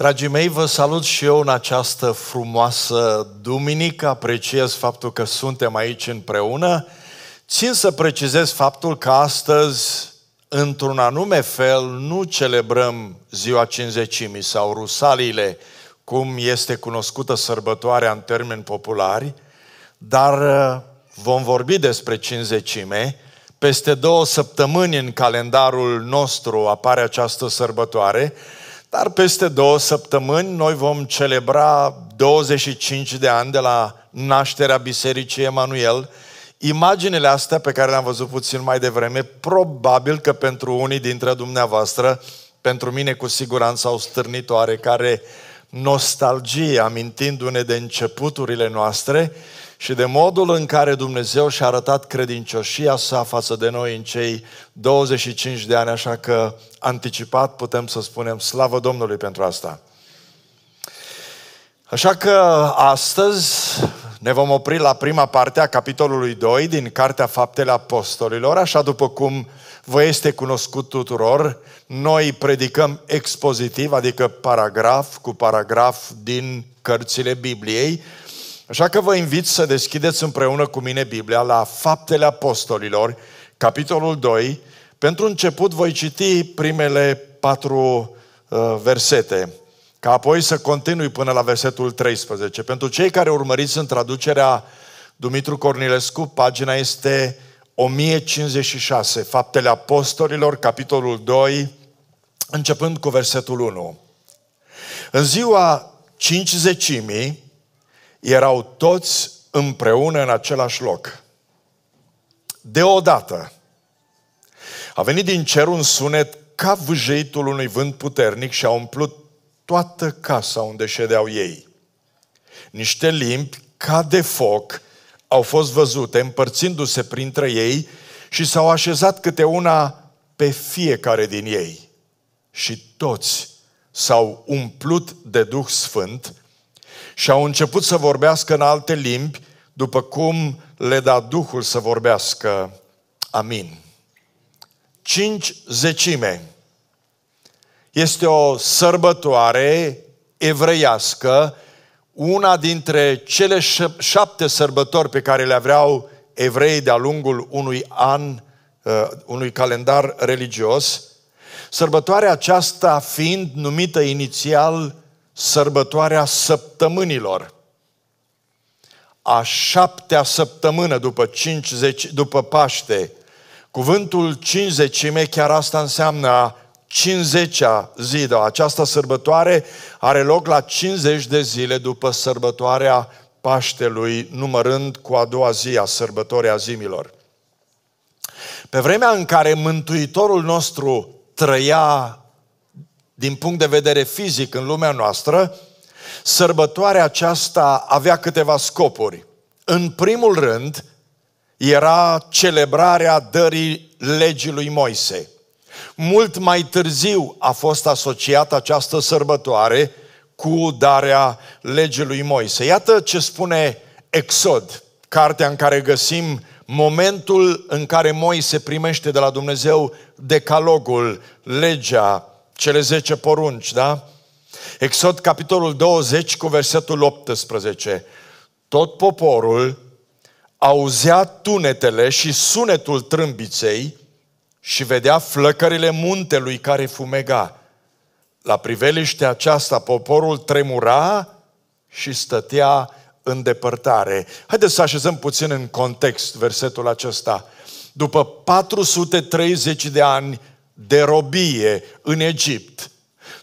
Dragii mei, vă salut și eu în această frumoasă duminică. Apreciez faptul că suntem aici împreună. Țin să precizez faptul că astăzi, într-un anume fel, nu celebrăm ziua cinzecimii sau rusaliile, cum este cunoscută sărbătoarea în termeni populari, dar uh, vom vorbi despre cinzecime. Peste două săptămâni în calendarul nostru apare această sărbătoare dar peste două săptămâni noi vom celebra 25 de ani de la nașterea Bisericii Emanuel. Imaginele astea pe care le-am văzut puțin mai devreme, probabil că pentru unii dintre dumneavoastră, pentru mine cu siguranță au stârnit oarecare nostalgie, amintindu-ne de începuturile noastre și de modul în care Dumnezeu și-a arătat credincioșia sa față de noi în cei 25 de ani, așa că anticipat putem să spunem slavă Domnului pentru asta. Așa că astăzi ne vom opri la prima parte a capitolului 2 din Cartea Faptele Apostolilor, așa după cum vă este cunoscut tuturor, noi predicăm expozitiv, adică paragraf cu paragraf din cărțile Bibliei Așa că vă invit să deschideți împreună cu mine Biblia la Faptele Apostolilor, capitolul 2. Pentru început voi citi primele patru uh, versete, ca apoi să continui până la versetul 13. Pentru cei care urmăriți în traducerea Dumitru Cornilescu, pagina este 1056, Faptele Apostolilor, capitolul 2, începând cu versetul 1. În ziua cincizecimii, erau toți împreună în același loc. Deodată a venit din cer un sunet ca vâjeitul unui vânt puternic și a umplut toată casa unde ședeau ei. Niște limbi ca de foc au fost văzute împărțindu-se printre ei și s-au așezat câte una pe fiecare din ei. Și toți s-au umplut de Duh Sfânt, și au început să vorbească în alte limbi, după cum le da Duhul să vorbească. Amin. Cinci zecime. Este o sărbătoare evreiască, una dintre cele șapte sărbători pe care le aveau evreii de-a lungul unui an, uh, unui calendar religios, sărbătoarea aceasta fiind numită inițial sărbătoarea săptămânilor. A șaptea săptămână după, 50, după Paște, cuvântul cinzecime chiar asta înseamnă a 50-a zi, dar această sărbătoare are loc la 50 de zile după sărbătoarea Paștelui, numărând cu a doua zi a sărbătorii azimilor. Pe vremea în care Mântuitorul nostru trăia din punct de vedere fizic în lumea noastră, sărbătoarea aceasta avea câteva scopuri. În primul rând, era celebrarea dării legii lui Moise. Mult mai târziu a fost asociată această sărbătoare cu darea legii lui Moise. Iată ce spune Exod, cartea în care găsim momentul în care Moise primește de la Dumnezeu decalogul, legea cele 10 porunci, da? Exod, capitolul 20, cu versetul 18. Tot poporul auzea tunetele și sunetul trâmbiței și vedea flăcările muntelui care fumega. La priveliște aceasta, poporul tremura și stătea în depărtare. Haideți să așezăm puțin în context versetul acesta. După 430 de ani de robie în Egipt.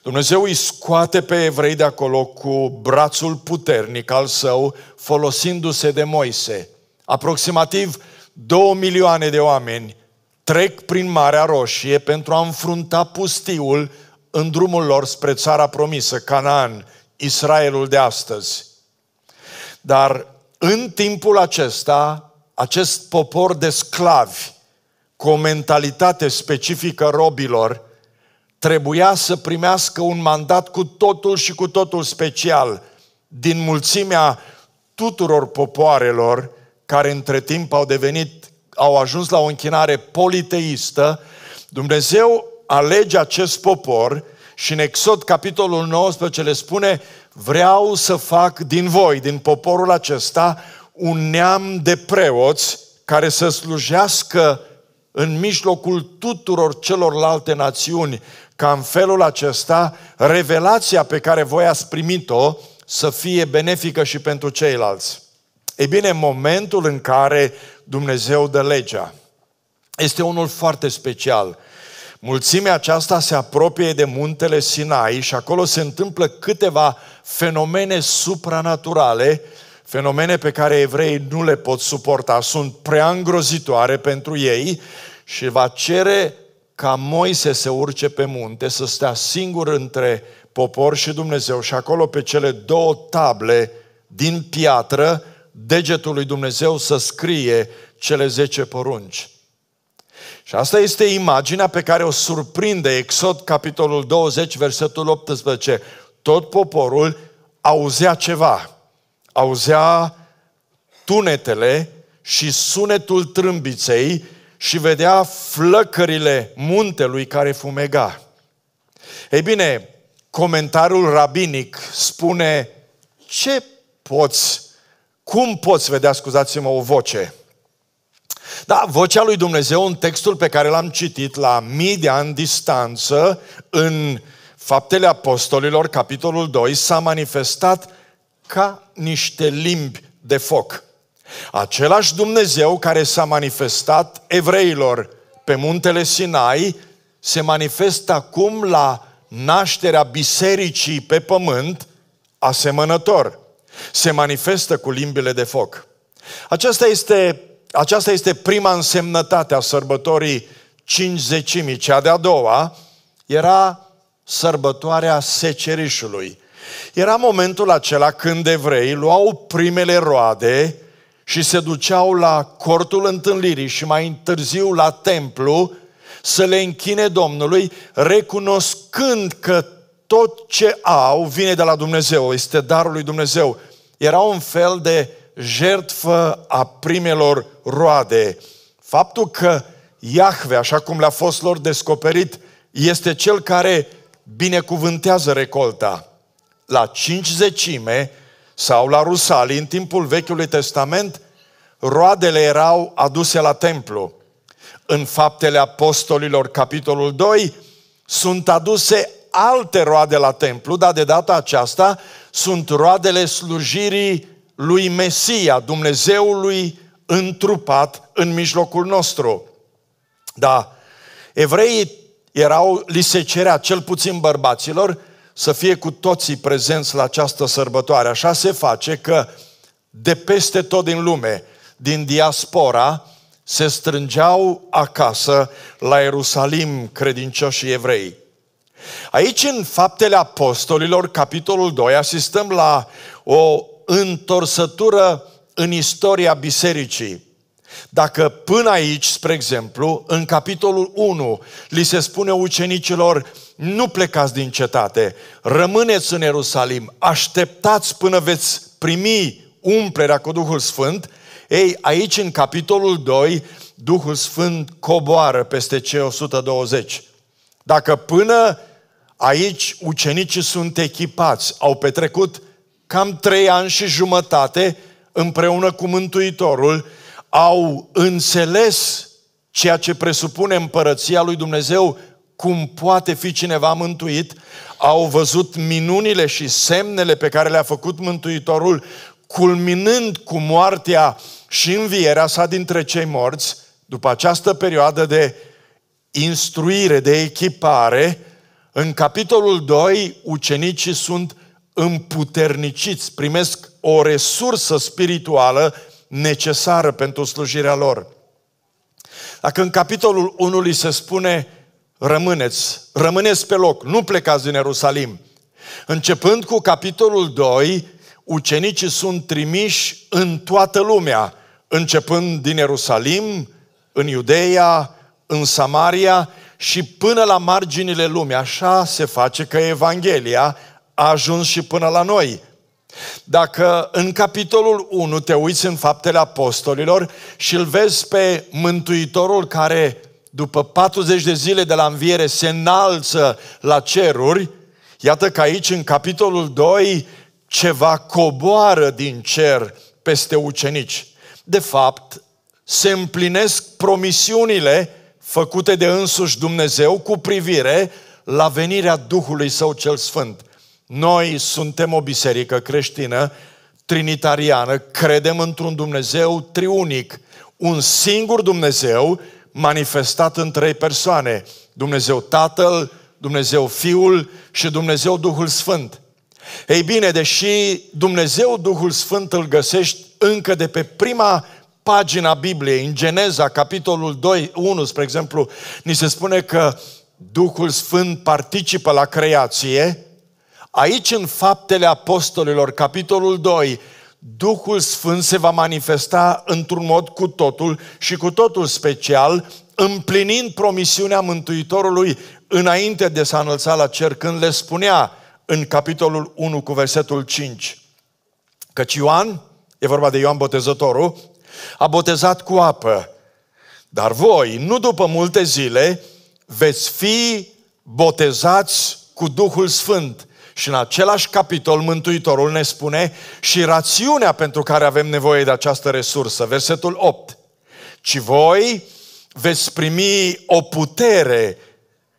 Dumnezeu îi scoate pe evrei de acolo cu brațul puternic al său, folosindu-se de Moise. Aproximativ două milioane de oameni trec prin Marea Roșie pentru a înfrunta pustiul în drumul lor spre țara promisă, Canaan, Israelul de astăzi. Dar în timpul acesta, acest popor de sclavi cu o mentalitate specifică robilor, trebuia să primească un mandat cu totul și cu totul special din mulțimea tuturor popoarelor care între timp au devenit, au ajuns la o închinare politeistă, Dumnezeu alege acest popor și în Exod, capitolul 19, le spune vreau să fac din voi, din poporul acesta, un neam de preoți care să slujească în mijlocul tuturor celorlalte națiuni, ca în felul acesta revelația pe care voi ați primit-o să fie benefică și pentru ceilalți. Ei bine, momentul în care Dumnezeu dă legea este unul foarte special. Mulțimea aceasta se apropie de muntele Sinai și acolo se întâmplă câteva fenomene supranaturale uh, fenomene pe care evreii nu le pot suporta, sunt prea îngrozitoare pentru ei și va cere ca Moise să urce pe munte, să stea singur între popor și Dumnezeu și acolo pe cele două table din piatră, degetul lui Dumnezeu să scrie cele zece porunci. Și asta este imaginea pe care o surprinde Exod, capitolul 20, versetul 18. Tot poporul auzea ceva auzea tunetele și sunetul trâmbiței și vedea flăcările muntelui care fumega. Ei bine, comentarul rabinic spune ce poți, cum poți vedea, scuzați-mă, o voce? Da, vocea lui Dumnezeu în textul pe care l-am citit la mii de ani distanță, în Faptele Apostolilor, capitolul 2, s-a manifestat ca niște limbi de foc. Același Dumnezeu care s-a manifestat evreilor pe muntele Sinai se manifestă acum la nașterea bisericii pe pământ asemănător. Se manifestă cu limbile de foc. Aceasta este, aceasta este prima însemnătate a sărbătorii cincizecimii. Cea de-a doua era sărbătoarea secerișului – era momentul acela când evrei luau primele roade și se duceau la cortul întâlnirii și mai târziu la templu să le închine Domnului, recunoscând că tot ce au vine de la Dumnezeu, este darul lui Dumnezeu. Era un fel de jertfă a primelor roade. Faptul că Iahve, așa cum le-a fost lor descoperit, este cel care binecuvântează recolta la cinci zecime sau la rusalii, în timpul Vechiului Testament, roadele erau aduse la templu. În Faptele Apostolilor, capitolul 2, sunt aduse alte roade la templu, dar de data aceasta sunt roadele slujirii lui Mesia, Dumnezeului întrupat în mijlocul nostru. Da, evreii erau, li se cerea, cel puțin bărbaților, să fie cu toții prezenți la această sărbătoare. Așa se face că de peste tot din lume, din diaspora, se strângeau acasă la Ierusalim credincioșii evrei. Aici, în Faptele Apostolilor, capitolul 2, asistăm la o întorsătură în istoria bisericii. Dacă până aici, spre exemplu, în capitolul 1, li se spune ucenicilor, nu plecați din cetate, rămâneți în Ierusalim, așteptați până veți primi umplerea cu Duhul Sfânt, ei, aici în capitolul 2, Duhul Sfânt coboară peste cei 120. Dacă până aici ucenicii sunt echipați, au petrecut cam trei ani și jumătate împreună cu Mântuitorul, au înțeles ceea ce presupune împărăția lui Dumnezeu cum poate fi cineva mântuit, au văzut minunile și semnele pe care le-a făcut Mântuitorul, culminând cu moartea și învierea sa dintre cei morți, după această perioadă de instruire, de echipare, în capitolul 2, ucenicii sunt împuterniciți, primesc o resursă spirituală necesară pentru slujirea lor. Dacă în capitolul 1 li se spune rămâneți, rămâneți pe loc, nu plecați din Ierusalim. Începând cu capitolul 2, ucenicii sunt trimiși în toată lumea, începând din Ierusalim, în Iudeia, în Samaria și până la marginile lumii. Așa se face că Evanghelia a ajuns și până la noi. Dacă în capitolul 1 te uiți în faptele apostolilor și îl vezi pe Mântuitorul care după 40 de zile de la înviere, se înalță la ceruri, iată că aici, în capitolul 2, ceva coboară din cer peste ucenici. De fapt, se împlinesc promisiunile făcute de însuși Dumnezeu cu privire la venirea Duhului Său cel Sfânt. Noi suntem o biserică creștină, trinitariană, credem într-un Dumnezeu triunic, un singur Dumnezeu manifestat în trei persoane. Dumnezeu Tatăl, Dumnezeu Fiul și Dumnezeu Duhul Sfânt. Ei bine, deși Dumnezeu Duhul Sfânt îl găsești încă de pe prima pagina Bibliei, în Geneza, capitolul 2, 1, spre exemplu, ni se spune că Duhul Sfânt participă la creație, aici în Faptele Apostolilor, capitolul 2, Duhul Sfânt se va manifesta într-un mod cu totul și cu totul special, împlinind promisiunea Mântuitorului înainte de s-a înălțat la cer, când le spunea în capitolul 1 cu versetul 5, căci Ioan, e vorba de Ioan Botezătorul, a botezat cu apă, dar voi, nu după multe zile, veți fi botezați cu Duhul Sfânt. Și în același capitol, Mântuitorul ne spune și rațiunea pentru care avem nevoie de această resursă. Versetul 8. Ci voi veți primi o putere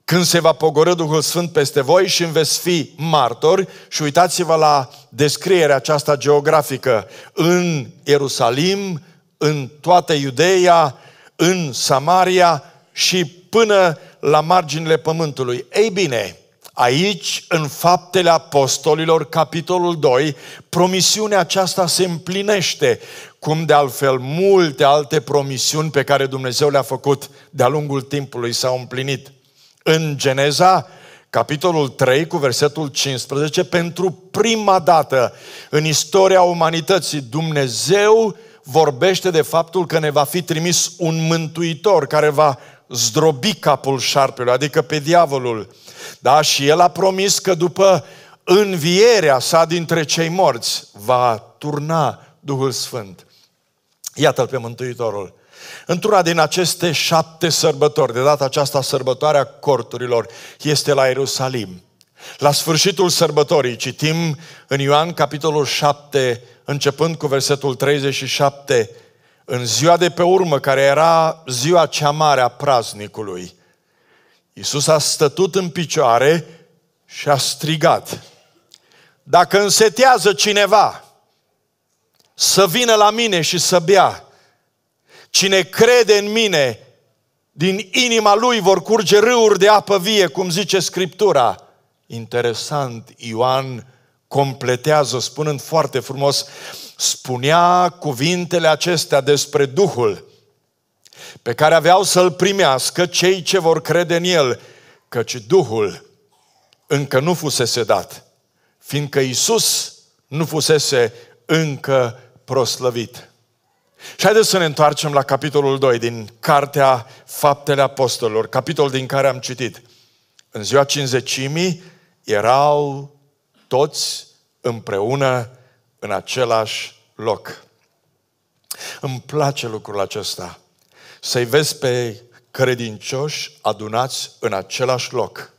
când se va pogorâ Duhul Sfânt peste voi și îmi veți fi martori. Și uitați-vă la descrierea aceasta geografică. În Ierusalim, în toată Iudeia, în Samaria și până la marginile pământului. Ei bine, Aici, în Faptele Apostolilor, capitolul 2, promisiunea aceasta se împlinește, cum de altfel multe alte promisiuni pe care Dumnezeu le-a făcut de-a lungul timpului s-au împlinit. În Geneza, capitolul 3 cu versetul 15, pentru prima dată în istoria umanității, Dumnezeu vorbește de faptul că ne va fi trimis un mântuitor care va zdrobi capul șarpelui, adică pe diavolul da? Și El a promis că după învierea sa dintre cei morți va turna Duhul Sfânt. Iată-L pe Mântuitorul. Într-una din aceste șapte sărbători, de data aceasta sărbătoarea corturilor, este la Ierusalim. La sfârșitul sărbătorii citim în Ioan capitolul 7, începând cu versetul 37, în ziua de pe urmă, care era ziua cea mare a praznicului, Iisus a stătut în picioare și a strigat. Dacă însetează cineva să vină la mine și să bea, cine crede în mine, din inima lui vor curge râuri de apă vie, cum zice Scriptura. Interesant, Ioan completează spunând foarte frumos, spunea cuvintele acestea despre Duhul pe care aveau să-l primească cei ce vor crede în el, căci Duhul încă nu fusese dat, fiindcă Isus nu fusese încă proslăvit. Și haideți să ne întoarcem la capitolul 2 din Cartea Faptele Apostolilor, capitol din care am citit. În ziua cinzecimii erau toți împreună în același loc. Îmi place lucrul acesta să-i vezi pe credincioși adunați în același loc,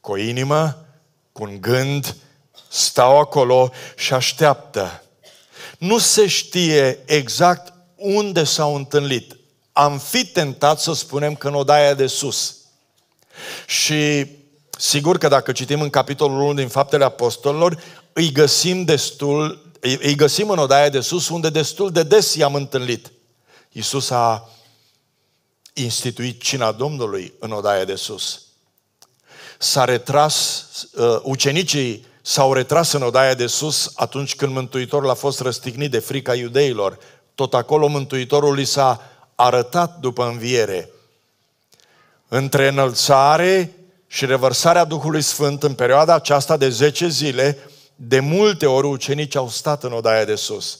cu o inimă, cu un gând, stau acolo și așteaptă. Nu se știe exact unde s-au întâlnit. Am fi tentat să spunem că în odaia de sus. Și sigur că dacă citim în capitolul 1 din Faptele Apostolilor, îi găsim destul, îi găsim în odaia de sus unde destul de des i-am întâlnit. Iisus a instituit cina Domnului în odaia de sus. S-a retras, uh, ucenicii s-au retras în odaia de sus atunci când Mântuitorul a fost răstignit de frica iudeilor. Tot acolo Mântuitorul li s-a arătat după înviere. Între înălțare și revărsarea Duhului Sfânt în perioada aceasta de 10 zile, de multe ori ucenicii au stat în odaia de sus.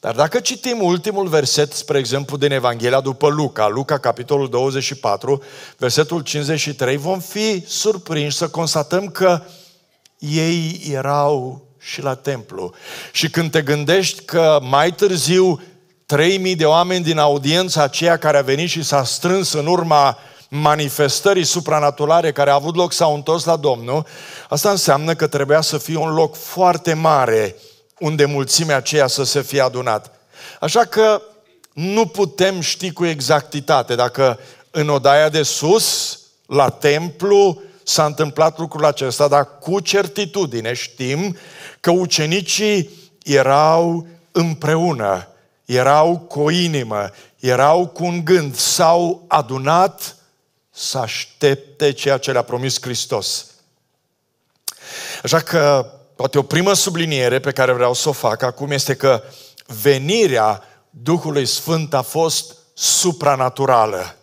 Dar dacă citim ultimul verset, spre exemplu, din Evanghelia după Luca, Luca, capitolul 24, versetul 53, vom fi surprinși să constatăm că ei erau și la templu. Și când te gândești că mai târziu 3000 de oameni din audiența aceea care a venit și s-a strâns în urma manifestării supranaturale care a avut loc s-au întors la Domnul, asta înseamnă că trebuia să fie un loc foarte mare unde mulțimea aceea să se fie adunat. Așa că nu putem ști cu exactitate dacă în odaia de sus, la templu, s-a întâmplat lucrul acesta, dar cu certitudine știm că ucenicii erau împreună, erau cu o inimă, erau cu un gând, s-au adunat să aștepte ceea ce le-a promis Hristos. Așa că poate o primă subliniere pe care vreau să o fac acum este că venirea Duhului Sfânt a fost supranaturală.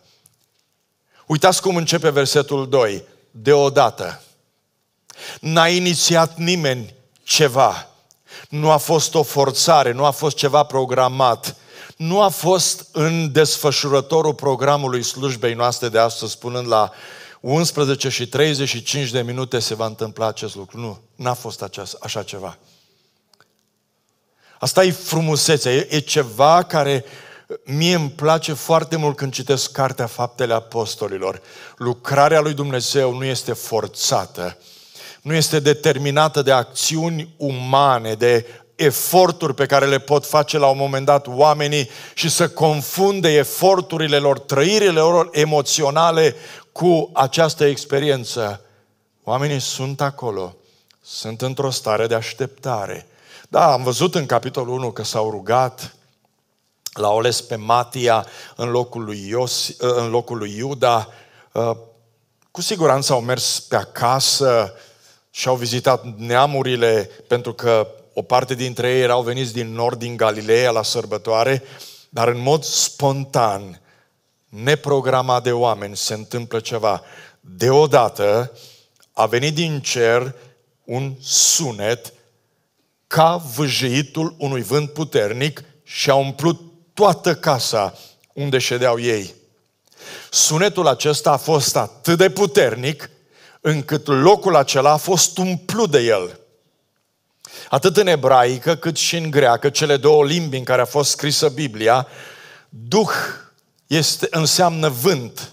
Uitați cum începe versetul 2. Deodată. N-a inițiat nimeni ceva. Nu a fost o forțare, nu a fost ceva programat. Nu a fost în desfășurătorul programului slujbei noastre de astăzi, spunând la uh, 11 și 35 de minute se va întâmpla acest lucru. Nu, n-a fost aceast, așa ceva. Asta e frumusețea, e, e ceva care uh, mie îmi place foarte mult când citesc Cartea Faptele Apostolilor. Lucrarea lui Dumnezeu nu este forțată, nu este determinată de acțiuni umane, de eforturi pe care le pot face la un moment dat oamenii și să confunde eforturile lor, trăirile lor emoționale cu această experiență. Oamenii sunt acolo, sunt într-o stare de așteptare. Da, am văzut în capitolul 1 că s-au rugat, l-au ales pe Matia în locul lui, Ios, ă, în locul lui Iuda. Ă, cu siguranță au mers pe acasă și au vizitat neamurile, pentru că o parte dintre ei erau veniți din nord, din Galileea, la sărbătoare, dar în mod spontan neprogramat de oameni se întâmplă ceva. Deodată a venit din cer un sunet ca vâjitul unui vânt puternic și a umplut toată casa unde ședeau ei. Sunetul acesta a fost atât de puternic încât locul acela a fost umplut de el. Atât în ebraică cât și în greacă, cele două limbi în care a fost scrisă Biblia, Duh este, înseamnă vânt.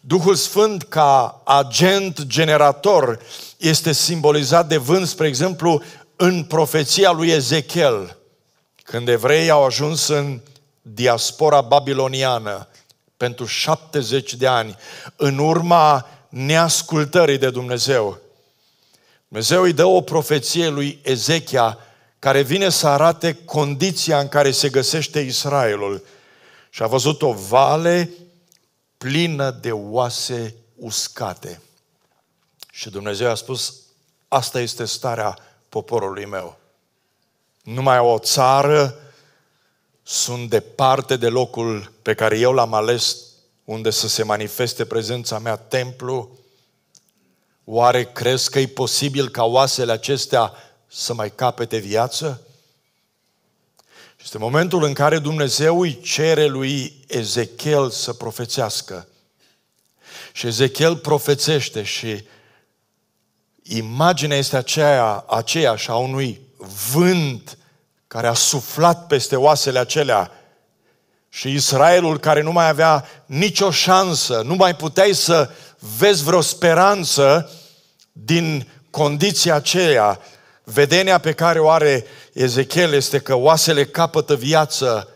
Duhul Sfânt ca agent generator este simbolizat de vânt, spre exemplu, în profeția lui Ezechiel, când evrei au ajuns în diaspora babiloniană pentru 70 de ani, în urma neascultării de Dumnezeu. Dumnezeu îi dă o profeție lui Ezechia care vine să arate condiția în care se găsește Israelul și a văzut o vale plină de oase uscate. Și Dumnezeu a spus, asta este starea poporului meu. Numai o țară sunt departe de locul pe care eu l-am ales unde să se manifeste prezența mea, templu. Oare crezi că e posibil ca oasele acestea să mai capete viață? Este momentul în care Dumnezeu îi cere lui Ezechiel să profețească. Și Ezechiel profețește și imaginea este aceea, aceeași a unui vânt care a suflat peste oasele acelea și Israelul care nu mai avea nicio șansă, nu mai puteai să vezi vreo speranță din condiția aceea, Vedenia pe care o are Ezechiel este că oasele capătă viață,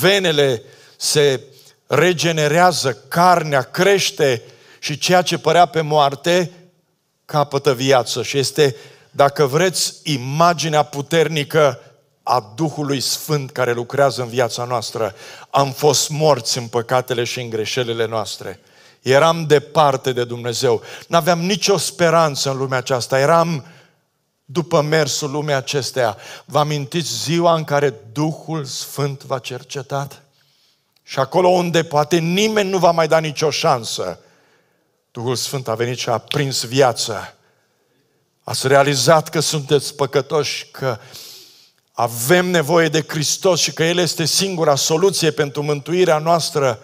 venele se regenerează, carnea crește și ceea ce părea pe moarte capătă viață și este, dacă vreți, imaginea puternică a Duhului Sfânt care lucrează în viața noastră. Am fost morți în păcatele și în greșelile noastre. Eram departe de Dumnezeu. N-aveam nicio speranță în lumea aceasta. Eram după mersul lumea acesteia. Vă amintiți ziua în care Duhul Sfânt v-a cercetat? Și acolo unde poate nimeni nu va mai da nicio șansă, Duhul Sfânt a venit și a prins viață. Ați realizat că sunteți păcătoși, că avem nevoie de Hristos și că El este singura soluție pentru mântuirea noastră.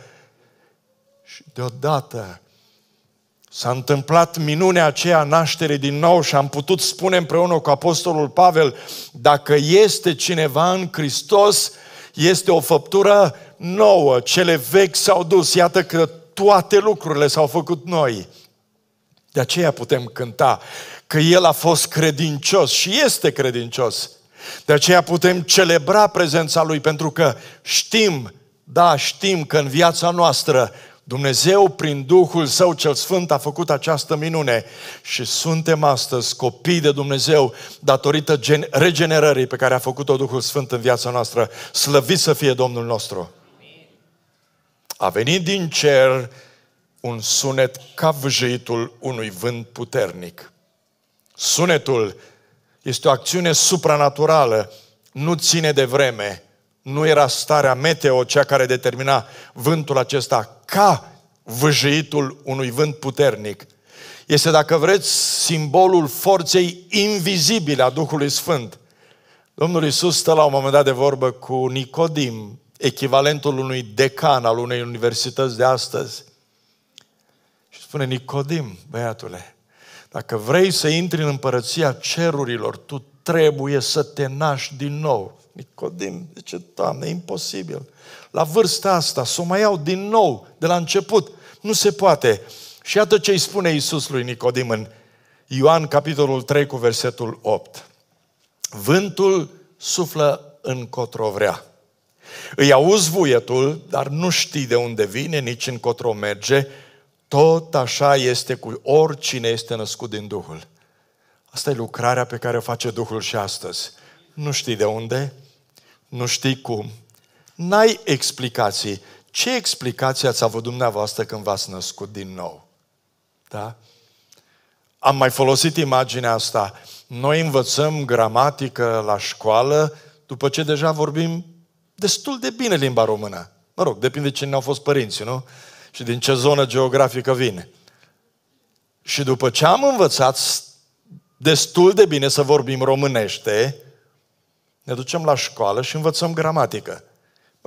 Și deodată S-a întâmplat minunea aceea naștere din nou și am putut spune împreună cu Apostolul Pavel, dacă este cineva în Hristos, este o făptură nouă, cele vechi s-au dus, iată că toate lucrurile s-au făcut noi. De aceea putem cânta că El a fost credincios și este credincios. De aceea putem celebra prezența Lui pentru că știm, da, știm că în viața noastră Dumnezeu, prin Duhul Său cel Sfânt, a făcut această minune și suntem astăzi copii de Dumnezeu datorită regenerării pe care a făcut-o Duhul Sfânt în viața noastră. Slăvit să fie Domnul nostru! A venit din cer un sunet ca vâjăitul unui vânt puternic. Sunetul este o acțiune supranaturală, nu ține de vreme, nu era starea meteo cea care determina vântul acesta ca vâjitul unui vânt puternic. Este, dacă vreți, simbolul forței invizibile a Duhului Sfânt. Domnul Iisus stă la un moment dat de vorbă cu Nicodim, echivalentul unui decan al unei universități de astăzi. Și spune, Nicodim, băiatule, dacă vrei să intri în împărăția cerurilor, tu trebuie să te naști din nou. Nicodim zice, Doamne, imposibil. La vârsta asta, să o mai iau din nou, de la început, nu se poate. Și iată ce îi spune Iisus lui Nicodim în Ioan, capitolul 3, cu versetul 8. Vântul suflă încotro vrea. Îi auzi vuietul, dar nu știi de unde vine, nici încotro merge. Tot așa este cu oricine este născut din Duhul. Asta e lucrarea pe care o face Duhul și astăzi nu știi de unde, nu știi cum, n-ai explicații. Ce explicație ați avut dumneavoastră când v-ați născut din nou? Da? Am mai folosit imaginea asta. Noi învățăm gramatică la școală după ce deja vorbim destul de bine limba română. Mă rog, depinde cine au fost părinții, nu? Și din ce zonă geografică vine. Și după ce am învățat destul de bine să vorbim românește, ne ducem la școală și învățăm gramatică.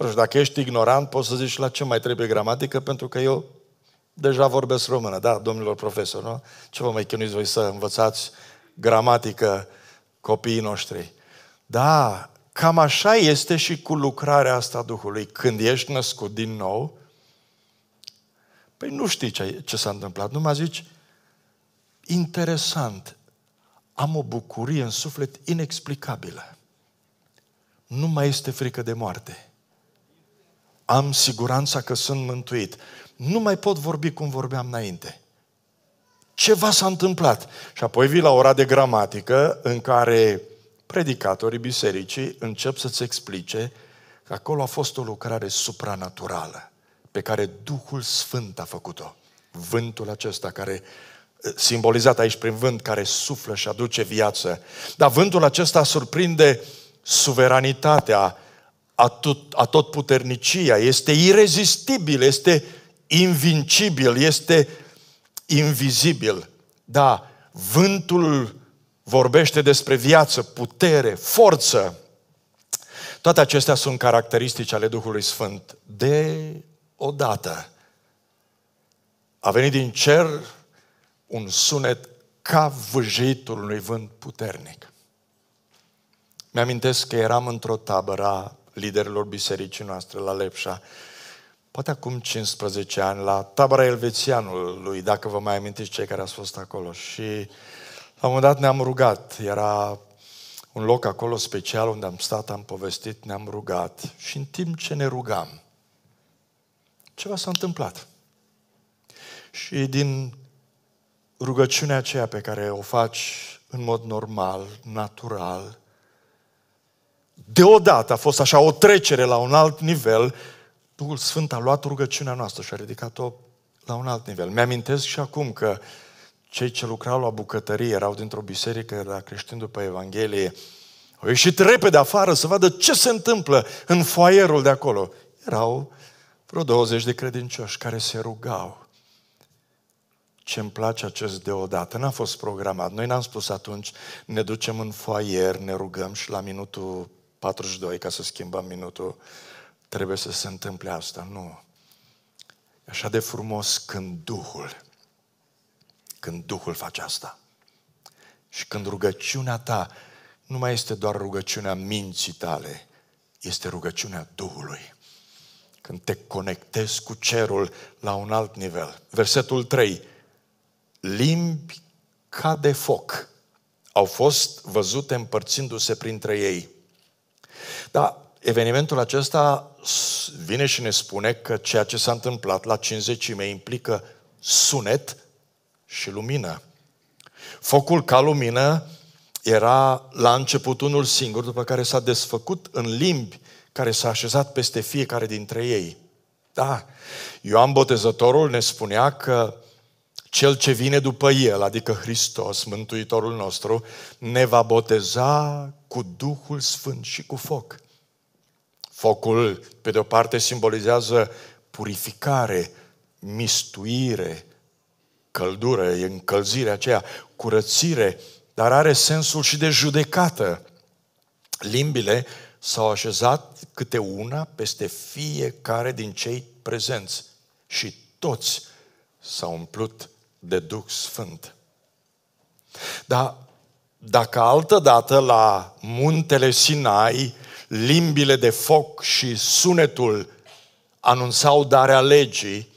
Și dacă ești ignorant, poți să zici la ce mai trebuie gramatică, pentru că eu deja vorbesc română, da, domnilor profesori, nu? Ce vă mai chinuiți voi să învățați gramatică copiii noștri? Da, cam așa este și cu lucrarea asta a Duhului. Când ești născut din nou, păi nu știi ce, ce s-a întâmplat, nu, numai zici, interesant, am o bucurie în suflet inexplicabilă nu mai este frică de moarte. Am siguranța că sunt mântuit. Nu mai pot vorbi cum vorbeam înainte. Ceva s-a întâmplat. Și apoi vii la ora de gramatică în care predicatorii bisericii încep să-ți explice că acolo a fost o lucrare supranaturală pe care Duhul Sfânt a făcut-o. Vântul acesta care simbolizat aici prin vânt care suflă și aduce viață. Dar vântul acesta surprinde uh, suveranitatea, tot puternicia, este irezistibil, este invincibil, este invizibil. Da, vântul vorbește despre viață, putere, forță. Toate acestea sunt caracteristici ale Duhului Sfânt. De odată a venit din cer un sunet ca vâjitul unui vânt puternic. Mi-amintesc că eram într-o tabără a liderilor bisericii noastre la Lepșa, poate acum 15 ani, la tabăra elvețianului, dacă vă mai amintiți cei care ați fost acolo. Și la un moment dat ne-am rugat, era un loc acolo special unde am stat, am povestit, ne-am rugat. Și în timp ce ne rugam, ceva s-a întâmplat. Și din rugăciunea aceea pe care o faci în mod normal, natural, deodată a fost așa o trecere la un alt nivel, Duhul Sfânt a luat rugăciunea noastră și a ridicat-o la un alt nivel. Mi-amintesc și acum că cei ce lucrau la bucătărie erau dintr-o biserică, era creștin după Evanghelie, au ieșit repede afară să vadă ce se întâmplă în foaierul de acolo. Erau vreo 20 de credincioși care se rugau. Ce îmi place acest deodată, n-a fost programat. Noi n-am spus atunci, ne ducem în foaier, ne rugăm și la minutul 42, ca să schimbăm minutul, trebuie să se întâmple asta. Nu. E așa de frumos când Duhul, când Duhul face asta. Și când rugăciunea ta nu mai este doar rugăciunea minții tale, este rugăciunea Duhului. Când te conectezi cu cerul la un alt nivel. Versetul 3. Limbi ca de foc au fost văzute împărțindu-se printre ei. Dar evenimentul acesta vine și ne spune că ceea ce s-a întâmplat la cinzecime implică sunet și lumină. Focul ca lumină era la început unul singur, după care s-a desfăcut în limbi care s-a așezat peste fiecare dintre ei. Da, Ioan Botezătorul ne spunea că cel ce vine după El, adică Hristos, Mântuitorul nostru, ne va boteza cu Duhul Sfânt și cu foc. Focul, pe de o parte, simbolizează purificare, mistuire, căldură, încălzire aceea, curățire, dar are sensul și de judecată. Limbile s-au așezat câte una peste fiecare din cei prezenți și toți s-au umplut de Duh Sfânt. Dar dacă altădată la muntele Sinai limbile de foc și sunetul anunțau darea legii,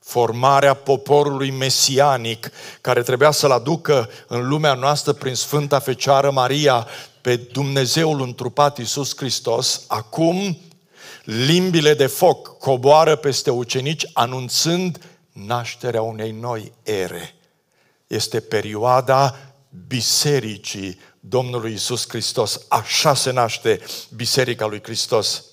formarea poporului mesianic care trebuia să-l aducă în lumea noastră prin Sfânta Fecioară Maria pe Dumnezeul întrupat Iisus Hristos, acum limbile de foc coboară peste ucenici anunțând nașterea unei noi ere. Este perioada bisericii Domnului Isus Hristos. Așa se naște Biserica lui Hristos.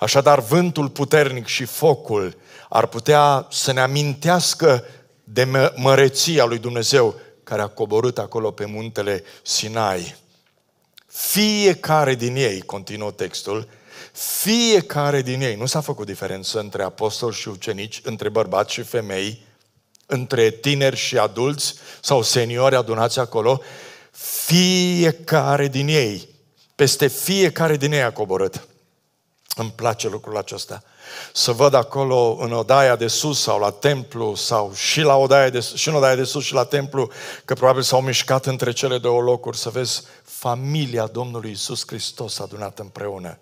Așadar, vântul puternic și focul ar putea să ne amintească de mă- măreția lui Dumnezeu care a coborât acolo pe muntele Sinai. Fiecare din ei, continuă textul, fiecare din ei, nu s-a făcut diferență între apostoli și ucenici, între bărbați și femei, între tineri și adulți sau seniori adunați acolo, fiecare din ei, peste fiecare din ei a coborât. Îmi place lucrul acesta. Să văd acolo în odaia de sus sau la templu sau și, la odaia de, și în odaia de sus și la templu, că probabil s-au mișcat între cele două locuri, să vezi familia Domnului Isus Hristos adunată împreună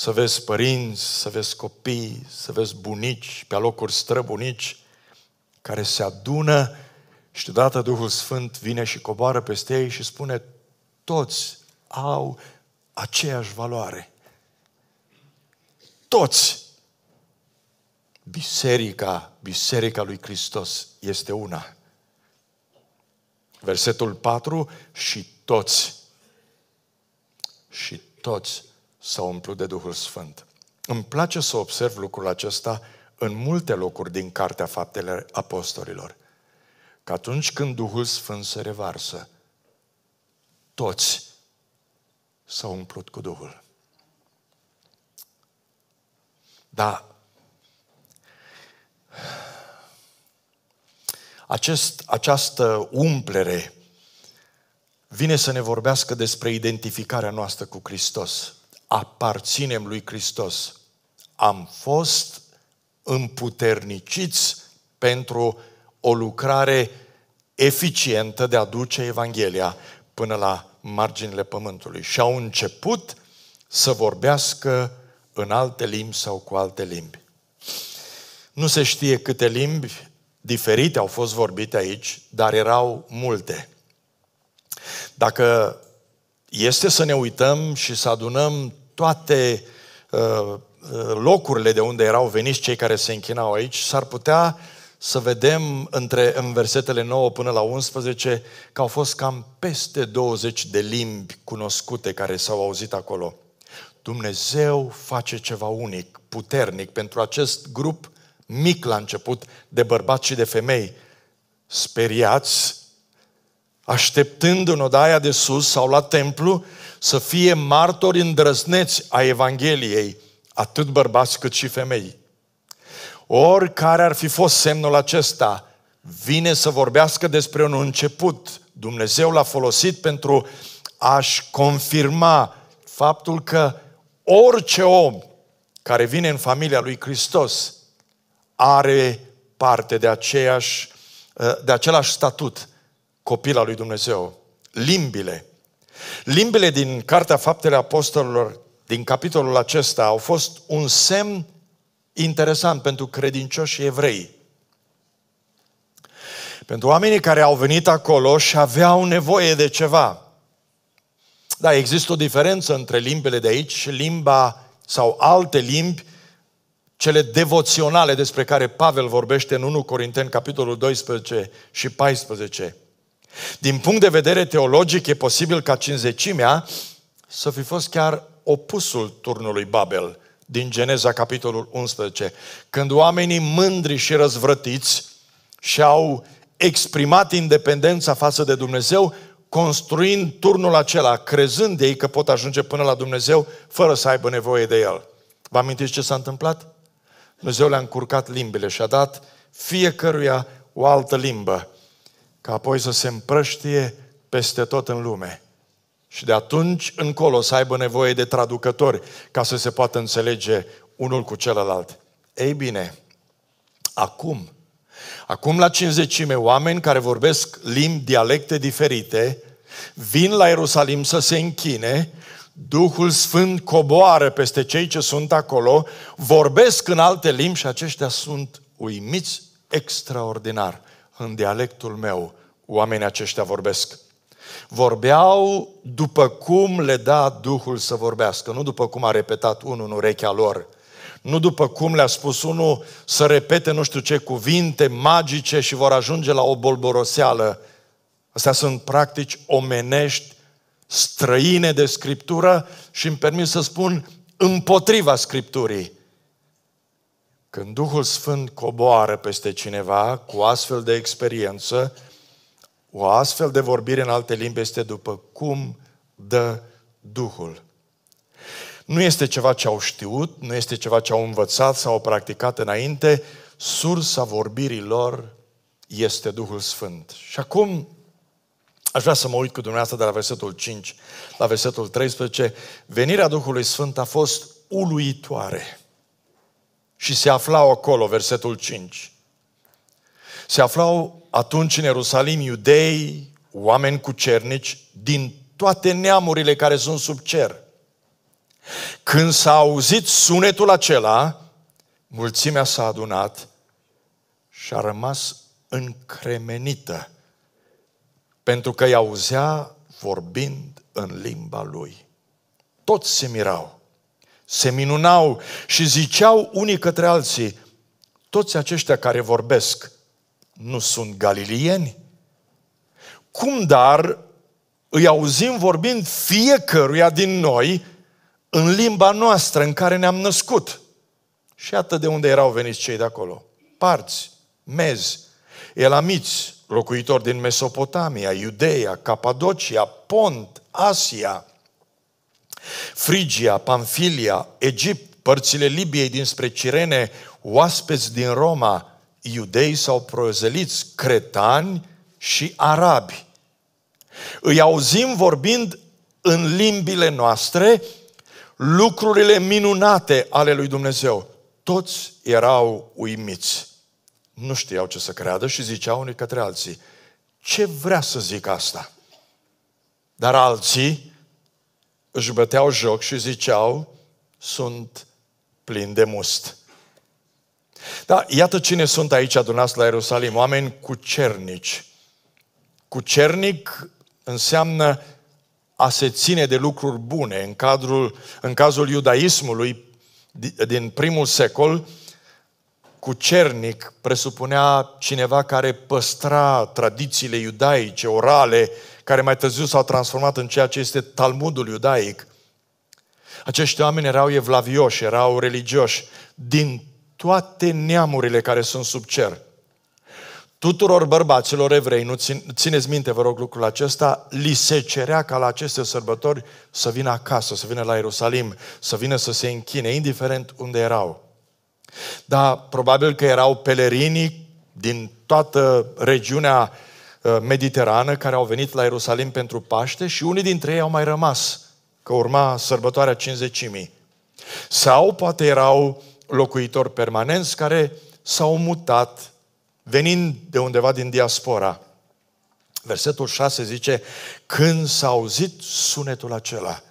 să vezi părinți, să vezi copii, să vezi bunici, pe locuri străbunici, care se adună și deodată Duhul Sfânt vine și coboară peste ei și spune, toți au aceeași valoare. Toți! Biserica, biserica lui Hristos este una. Versetul 4, și toți, și toți s au umplut de Duhul Sfânt. Îmi place să observ lucrul acesta în multe locuri din Cartea Faptele Apostolilor. Că atunci când Duhul Sfânt se revarsă, toți s-au umplut cu Duhul. Da, acest, această umplere vine să ne vorbească despre identificarea noastră cu Hristos aparținem lui Hristos. Am fost împuterniciți pentru o lucrare eficientă de a duce Evanghelia până la marginile pământului. Și au început să vorbească în alte limbi sau cu alte limbi. Nu se știe câte limbi diferite au fost vorbite aici, dar erau multe. Dacă este să ne uităm și să adunăm toate uh, uh, locurile de unde erau veniți cei care se închinau aici, s-ar putea să vedem între, în versetele 9 până la 11 că au fost cam peste 20 de limbi cunoscute care s-au auzit acolo. Dumnezeu face ceva unic, puternic pentru acest grup mic la început de bărbați și de femei speriați, așteptând în odaia de sus sau la templu să fie martori îndrăzneți a Evangheliei, atât bărbați cât și femei. Oricare ar fi fost semnul acesta, vine să vorbească despre un început. Dumnezeu l-a folosit pentru a-și confirma faptul că orice om care vine în familia lui Hristos are parte de, aceeași, de același statut copil al lui Dumnezeu. Limbile, Limbile din Cartea Faptele Apostolilor, din capitolul acesta, au fost un semn interesant pentru credincioșii evrei. Pentru oamenii care au venit acolo și aveau nevoie de ceva. Da, există o diferență între limbele de aici și limba sau alte limbi, cele devoționale despre care Pavel vorbește în 1 Corinteni, capitolul 12 și 14. Din punct de vedere teologic, e posibil ca cinzecimea să fi fost chiar opusul turnului Babel din Geneza, capitolul 11, când oamenii mândri și răzvrătiți și-au exprimat independența față de Dumnezeu, construind turnul acela, crezând ei că pot ajunge până la Dumnezeu fără să aibă nevoie de el. Vă amintiți ce s-a întâmplat? Dumnezeu le-a încurcat limbile și a dat fiecăruia o altă limbă ca apoi să se împrăștie peste tot în lume. Și de atunci încolo să aibă nevoie de traducători ca să se poată înțelege unul cu celălalt. Ei bine, acum, acum la cinzecime, oameni care vorbesc limbi, dialecte diferite, vin la Ierusalim să se închine, Duhul Sfânt coboară peste cei ce sunt acolo, vorbesc în alte limbi și aceștia sunt uimiți extraordinar în dialectul meu oamenii aceștia vorbesc. Vorbeau după cum le da Duhul să vorbească, nu după cum a repetat unul în urechea lor, nu după cum le-a spus unul să repete nu știu ce cuvinte magice și vor ajunge la o bolboroseală. Astea sunt practici omenești, străine de Scriptură și îmi permit să spun împotriva Scripturii. Când Duhul Sfânt coboară peste cineva cu astfel de experiență, o astfel de vorbire în alte limbi este după cum dă Duhul. Nu este ceva ce au știut, nu este ceva ce au învățat sau au practicat înainte. Sursa vorbirii lor este Duhul Sfânt. Și acum aș vrea să mă uit cu dumneavoastră de la versetul 5 la versetul 13. Venirea Duhului Sfânt a fost uluitoare. Și se aflau acolo, versetul 5. Se aflau atunci în Ierusalim iudei, oameni cu cernici, din toate neamurile care sunt sub cer. Când s-a auzit sunetul acela, mulțimea s-a adunat și a rămas încremenită, pentru că i-a auzea vorbind în limba lui. Toți se mirau, se minunau și ziceau unii către alții, toți aceștia care vorbesc nu sunt galilieni? Cum dar îi auzim vorbind fiecăruia din noi în limba noastră în care ne-am născut? Și atât de unde erau veniți cei de acolo. Parți, mezi, elamiți, locuitori din Mesopotamia, Iudeia, Capadocia, Pont, Asia, Frigia, Pamfilia, Egipt, părțile Libiei dinspre Cirene, oaspeți din Roma, iudei sau prozeliți, cretani și arabi. Îi auzim vorbind în limbile noastre lucrurile minunate ale lui Dumnezeu. Toți erau uimiți. Nu știau ce să creadă și ziceau unii către alții, ce vrea să zic asta? Dar alții își băteau joc și ziceau, sunt plin de must. Da, iată cine sunt aici adunați la Ierusalim, oameni cu cernici. Cu cernic înseamnă a se ține de lucruri bune. În, cadrul, în cazul iudaismului din primul secol, cu cernic presupunea cineva care păstra tradițiile iudaice, orale, care mai târziu s-au transformat în ceea ce este Talmudul iudaic. Acești oameni erau evlavioși, erau religioși. Din toate neamurile care sunt sub cer. Tuturor bărbaților evrei, nu ține, țineți minte, vă rog, lucrul acesta, li se cerea ca la aceste sărbători să vină acasă, să vină la Ierusalim, să vină să se închine, indiferent unde erau. Dar probabil că erau pelerinii din toată regiunea uh, mediterană care au venit la Ierusalim pentru Paște și unii dintre ei au mai rămas, că urma sărbătoarea cinzecimii. Sau poate erau locuitori permanenți care s-au mutat venind de undeva din diaspora. Versetul 6 zice, când s-a auzit sunetul acela,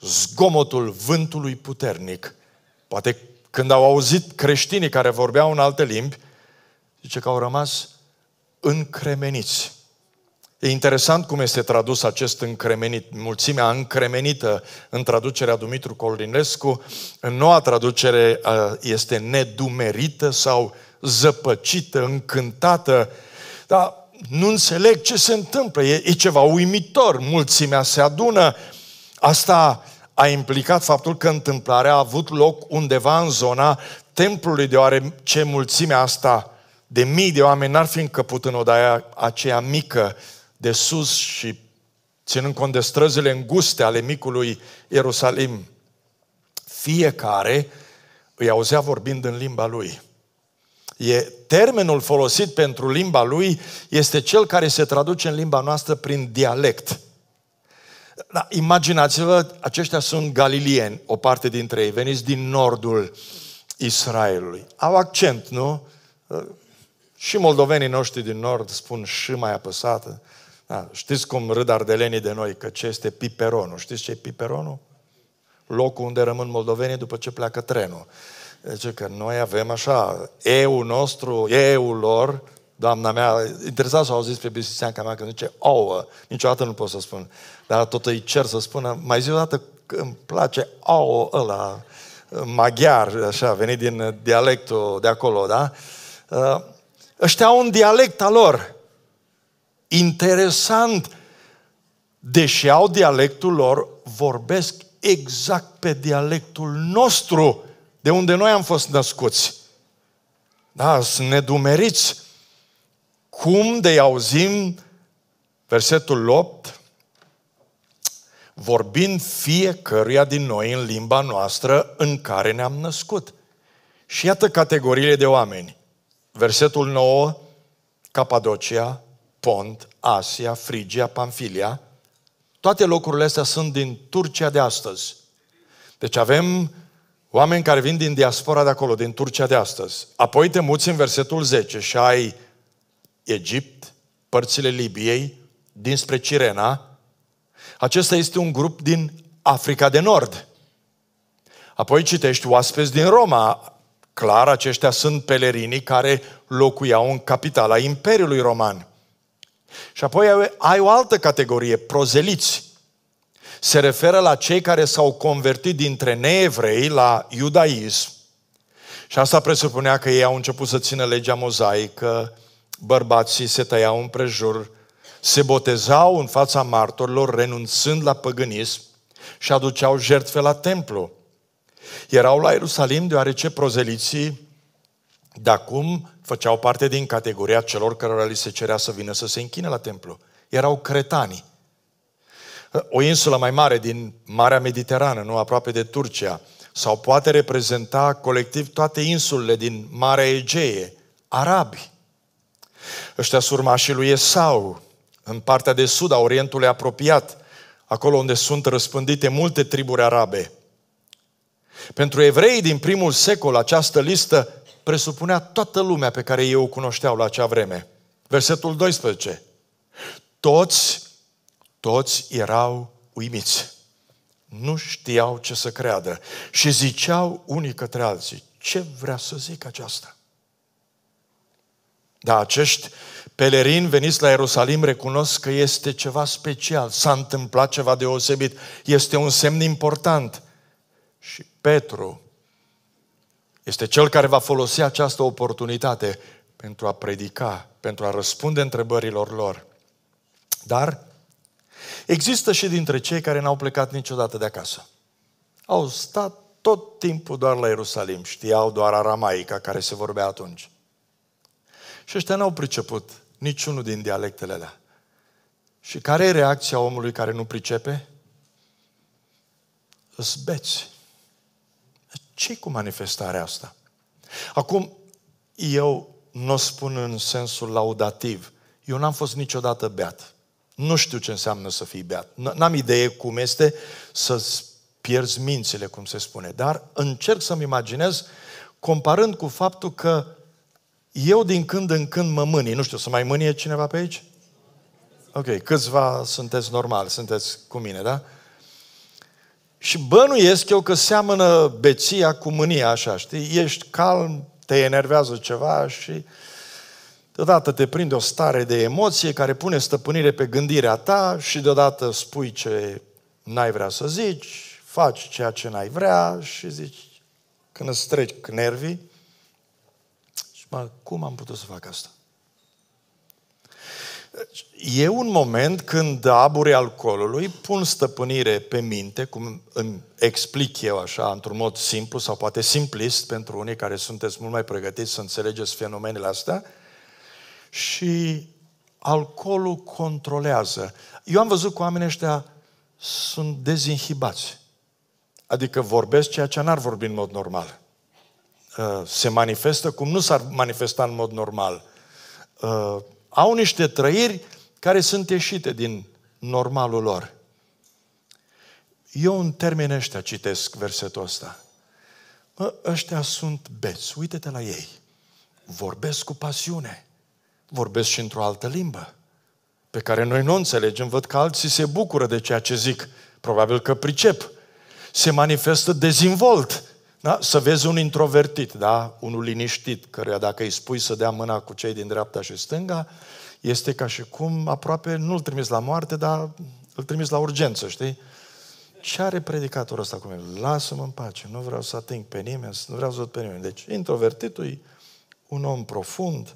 zgomotul vântului puternic, poate când au auzit creștinii care vorbeau în alte limbi, zice că au rămas încremeniți. E interesant cum este tradus acest încremenit, mulțimea încremenită în traducerea Dumitru Colinescu. În noua traducere este nedumerită sau zăpăcită, încântată. Dar nu înțeleg ce se întâmplă, e, e ceva uimitor, mulțimea se adună. Asta a implicat faptul că întâmplarea a avut loc undeva în zona templului, deoarece mulțimea asta de mii de oameni n-ar fi încăput în odaia aceea mică de sus și ținând cont de străzile înguste ale micului Ierusalim, fiecare îi auzea vorbind în limba lui. E, termenul folosit pentru limba lui este cel care se traduce în limba noastră prin dialect. Da, imaginați-vă, aceștia sunt galilieni, o parte dintre ei, veniți din nordul Israelului. Au accent, nu? Și moldovenii noștri din nord spun și mai apăsată. Da, știți cum râd ardelenii de noi, că ce este piperonul. Știți ce e piperonul? Locul unde rămân moldovenii după ce pleacă trenul. Deci că noi avem așa, eu nostru, eu lor, doamna mea, interesant să o zis pe biserica mea când zice ouă, niciodată nu pot să spun, dar tot îi cer să spună, mai zi o dată că îmi place ouă ăla, maghiar, așa, venit din dialectul de acolo, da? Uh, ăștia au un dialect al lor. Interesant, deși au dialectul lor, vorbesc exact pe dialectul nostru, de unde noi am fost născuți. Da, sunt nedumeriți. Cum de auzim versetul 8, vorbind fiecăruia din noi în limba noastră în care ne-am născut. Și iată categoriile de oameni. Versetul 9, Capadocia, Pont, Asia, Frigia, Pamfilia, toate locurile astea sunt din Turcia de astăzi. Deci avem oameni care vin din diaspora de acolo, din Turcia de astăzi. Apoi te muți în versetul 10 și ai Egipt, părțile Libiei, dinspre Cirena. Acesta este un grup din Africa de Nord. Apoi citești oaspeți din Roma. Clar, aceștia sunt pelerinii care locuiau în capitala Imperiului Roman. Și apoi ai o altă categorie, prozeliți. Se referă la cei care s-au convertit dintre neevrei la iudaism. Și asta presupunea că ei au început să țină legea mozaică, bărbații se tăiau împrejur, se botezau în fața martorilor, renunțând la păgânism și aduceau jertfe la templu. Erau la Ierusalim deoarece prozeliții de acum făceau parte din categoria celor care li se cerea să vină să se închine la templu. Erau cretanii. O insulă mai mare din Marea Mediterană, nu aproape de Turcia, sau poate reprezenta colectiv toate insulele din Marea Egee, arabi. Ăștia sunt urmașii lui Esau, în partea de sud a Orientului apropiat, acolo unde sunt răspândite multe triburi arabe. Pentru evrei din primul secol, această listă presupunea toată lumea pe care ei o cunoșteau la acea vreme. Versetul 12. Toți, toți erau uimiți. Nu știau ce să creadă și ziceau unii către alții, ce vrea să zic aceasta? Dar acești pelerini veniți la Ierusalim recunosc că este ceva special, s-a întâmplat ceva deosebit, este un semn important. Și Petru, este cel care va folosi această oportunitate pentru a predica, pentru a răspunde întrebărilor lor. Dar există și dintre cei care n-au plecat niciodată de acasă. Au stat tot timpul doar la Ierusalim, știau doar aramaica care se vorbea atunci. Și ăștia n-au priceput niciunul din dialectele alea. Și care e reacția omului care nu pricepe? beți ce cu manifestarea asta? Acum, eu nu o spun în sensul laudativ. Eu n-am fost niciodată beat. Nu știu ce înseamnă să fii beat. N-am idee cum este să-ți pierzi mințile, cum se spune. Dar încerc să-mi imaginez comparând cu faptul că eu din când în când mă mânie. Nu știu, să mai mânie cineva pe aici? Ok, câțiva sunteți normal, sunteți cu mine, da? Și bănuiesc eu că seamănă beția cu mânia, așa, știi? Ești calm, te enervează ceva și deodată te prinde o stare de emoție care pune stăpânire pe gândirea ta și deodată spui ce n-ai vrea să zici, faci ceea ce n-ai vrea și zici, când îți treci nervii, și mă, cum am putut să fac asta? E un moment când aburi alcoolului pun stăpânire pe minte, cum îmi explic eu așa, într-un mod simplu sau poate simplist pentru unii care sunteți mult mai pregătiți să înțelegeți fenomenele astea, și alcoolul controlează. Eu am văzut că oamenii ăștia sunt dezinhibați. Adică vorbesc ceea ce n-ar vorbi în mod normal. Uh, se manifestă cum nu s-ar manifesta în mod normal uh, au niște trăiri care sunt ieșite din normalul lor. Eu în termen ăștia citesc versetul ăsta. Mă, ăștia sunt beți, uite-te la ei. Vorbesc cu pasiune. Vorbesc și într-o altă limbă, pe care noi nu o înțelegem. Văd că alții se bucură de ceea ce zic. Probabil că pricep. Se manifestă dezvolt. Da? Să vezi un introvertit, da? unul liniștit, căruia dacă îi spui să dea mâna cu cei din dreapta și stânga, este ca și cum aproape nu-l trimis la moarte, dar îl trimis la urgență, știi? Ce are predicatorul ăsta cu mine? Lasă-mă în pace, nu vreau să ating pe nimeni, nu vreau să văd pe nimeni. Deci, introvertitul e un om profund,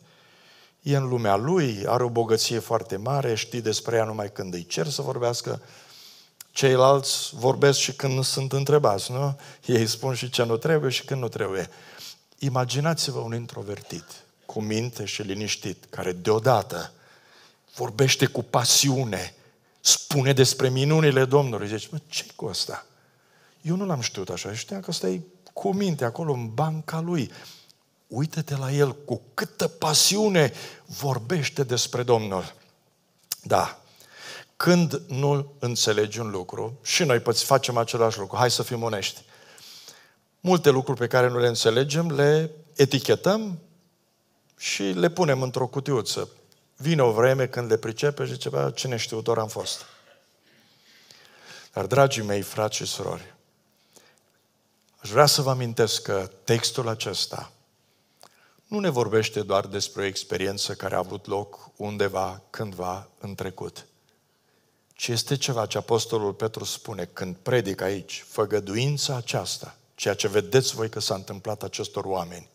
e în lumea lui, are o bogăție foarte mare, știi despre ea numai când îi cer să vorbească, Ceilalți vorbesc și când sunt întrebați, nu? Ei spun și ce nu trebuie și când nu trebuie. Imaginați-vă un introvertit, cu minte și liniștit, care deodată vorbește cu pasiune, spune despre minunile Domnului. Zice, mă, ce cu asta? Eu nu l-am știut așa, Știa că ăsta e cu minte acolo în banca lui. Uită-te la el cu câtă pasiune vorbește despre Domnul. Da, când nu înțelegi un lucru, și noi facem același lucru, hai să fim onești. Multe lucruri pe care nu le înțelegem, le etichetăm și le punem într-o cutiuță. Vine o vreme când le pricepe și ceva, cine știutor am fost. Dar, dragii mei, frați și surori, aș vrea să vă amintesc că textul acesta nu ne vorbește doar despre o experiență care a avut loc undeva, cândva, în trecut ci este ceva ce Apostolul Petru spune când predic aici, făgăduința aceasta, ceea ce vedeți voi că s-a întâmplat acestor oameni,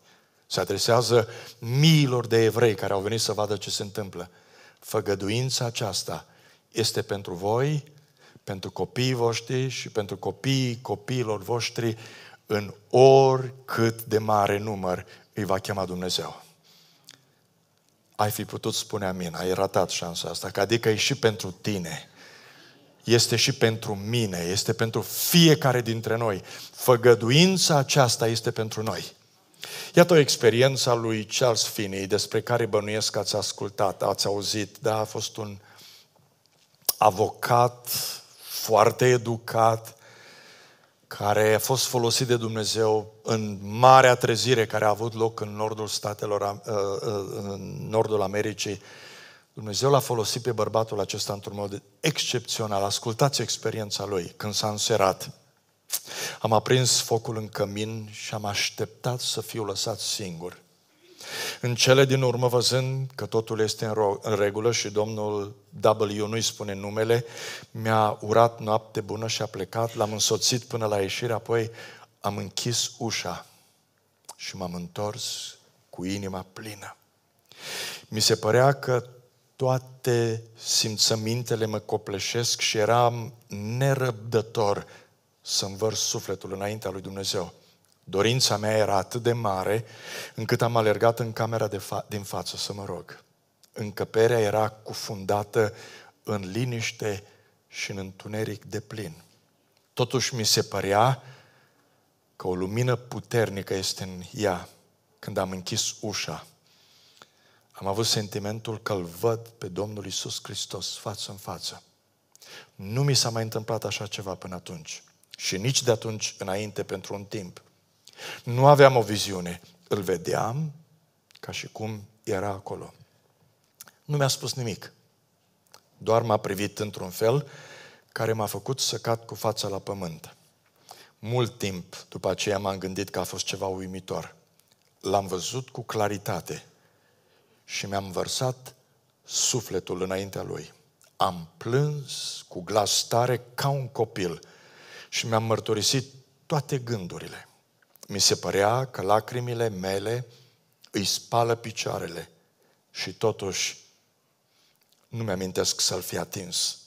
se adresează miilor de evrei care au venit să vadă ce se întâmplă. Făgăduința aceasta este pentru voi, pentru copiii voștri și pentru copiii copiilor voștri în oricât de mare număr îi va chema Dumnezeu. Ai fi putut spune amin, ai ratat șansa asta, că adică e și pentru tine este și pentru mine, este pentru fiecare dintre noi. Făgăduința aceasta este pentru noi. Iată o experiență a lui Charles Finney, despre care bănuiesc că ați ascultat, ați auzit, da, a fost un avocat foarte educat, care a fost folosit de Dumnezeu în marea trezire care a avut loc în nordul statelor, uh, uh, în nordul Americii Dumnezeu l-a folosit pe bărbatul acesta într-un mod excepțional. Ascultați experiența lui când s-a înserat. Am aprins focul în cămin și am așteptat să fiu lăsat singur. În cele din urmă, văzând că totul este în, ro- în regulă și domnul W nu-i spune numele, mi-a urat noapte bună și a plecat, l-am însoțit până la ieșire, apoi am închis ușa și m-am întors cu inima plină. Mi se părea că toate simțămintele mă copleșesc și eram nerăbdător să vărs sufletul înaintea lui Dumnezeu. Dorința mea era atât de mare încât am alergat în camera de fa- din față să mă rog. Încăperea era cufundată în liniște și în întuneric de plin. Totuși mi se părea că o lumină puternică este în ea. Când am închis ușa, am avut sentimentul că îl văd pe Domnul Isus Hristos față în față. Nu mi s-a mai întâmplat așa ceva până atunci. Și nici de atunci înainte pentru un timp. Nu aveam o viziune. Îl vedeam ca și cum era acolo. Nu mi-a spus nimic. Doar m-a privit într-un fel care m-a făcut să cad cu fața la pământ. Mult timp după aceea m-am gândit că a fost ceva uimitor. L-am văzut cu claritate și mi-am vărsat sufletul înaintea lui. Am plâns cu glas tare ca un copil și mi-am mărturisit toate gândurile. Mi se părea că lacrimile mele îi spală picioarele și totuși nu mi-amintesc să-l fi atins.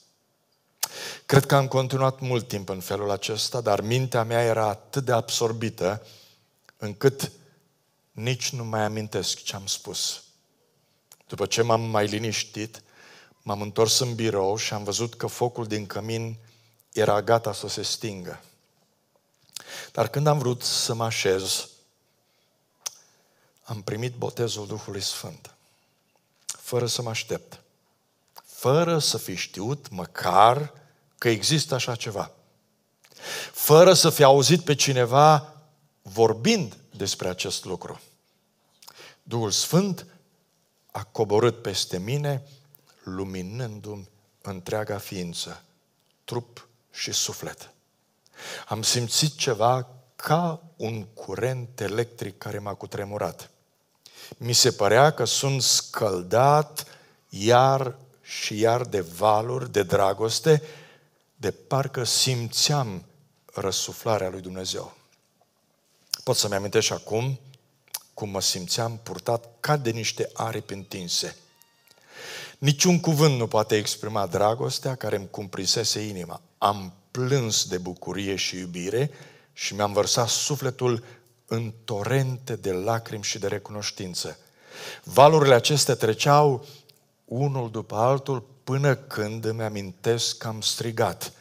Cred că am continuat mult timp în felul acesta, dar mintea mea era atât de absorbită încât nici nu mai amintesc ce am spus. După ce m-am mai liniștit, m-am întors în birou și am văzut că focul din cămin era gata să se stingă. Dar când am vrut să mă așez, am primit botezul Duhului Sfânt, fără să mă aștept, fără să fi știut măcar că există așa ceva, fără să fi auzit pe cineva vorbind despre acest lucru. Duhul Sfânt a coborât peste mine, luminându-mi întreaga ființă, trup și suflet. Am simțit ceva ca un curent electric care m-a cutremurat. Mi se părea că sunt scăldat iar și iar de valuri de dragoste, de parcă simțeam răsuflarea lui Dumnezeu. Pot să-mi amintesc acum cum mă simțeam purtat ca de niște aripi întinse. Niciun cuvânt nu poate exprima dragostea care îmi cumprisese inima. Am plâns de bucurie și iubire și mi-am vărsat sufletul în torente de lacrimi și de recunoștință. Valurile acestea treceau unul după altul până când îmi amintesc că am strigat.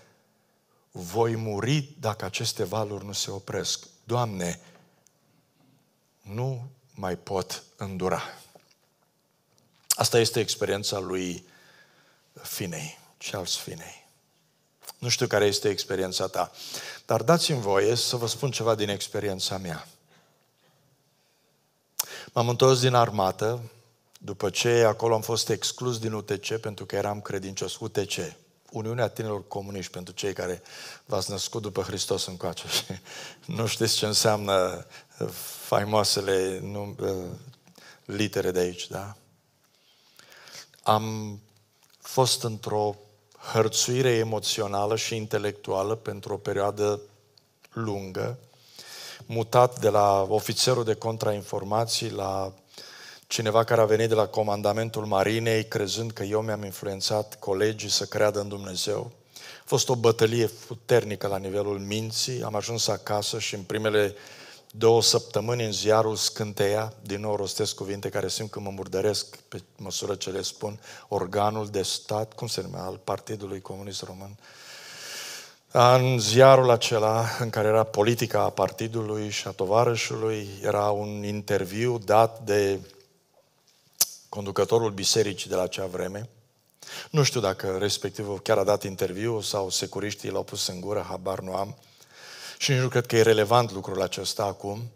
Voi muri dacă aceste valuri nu se opresc. Doamne, nu mai pot îndura. Asta este experiența lui Finei, Charles Finei. Nu știu care este experiența ta, dar dați-mi voie să vă spun ceva din experiența mea. M-am întors din armată, după ce acolo am fost exclus din UTC pentru că eram credincios. UTC, Uniunea Tinerilor Comuniști, pentru cei care v-ați născut după Hristos încoace și nu știți ce înseamnă faimoasele num, ă, litere de aici, da? Am fost într-o hărțuire emoțională și intelectuală pentru o perioadă lungă, mutat de la ofițerul de contrainformații la cineva care a venit de la comandamentul marinei, crezând că eu mi-am influențat colegii să creadă în Dumnezeu. A fost o bătălie puternică la nivelul minții, am ajuns acasă și în primele două săptămâni în ziarul Scânteia, din nou rostesc cuvinte care simt că mă murdăresc pe măsură ce le spun, organul de stat, cum se numea, al Partidului Comunist Român, în ziarul acela în care era politica a partidului și a tovarășului, era un interviu dat de conducătorul bisericii de la acea vreme. Nu știu dacă respectivul chiar a dat interviu sau securiștii l-au pus în gură, habar nu am. Și nici nu cred că e relevant lucrul acesta acum,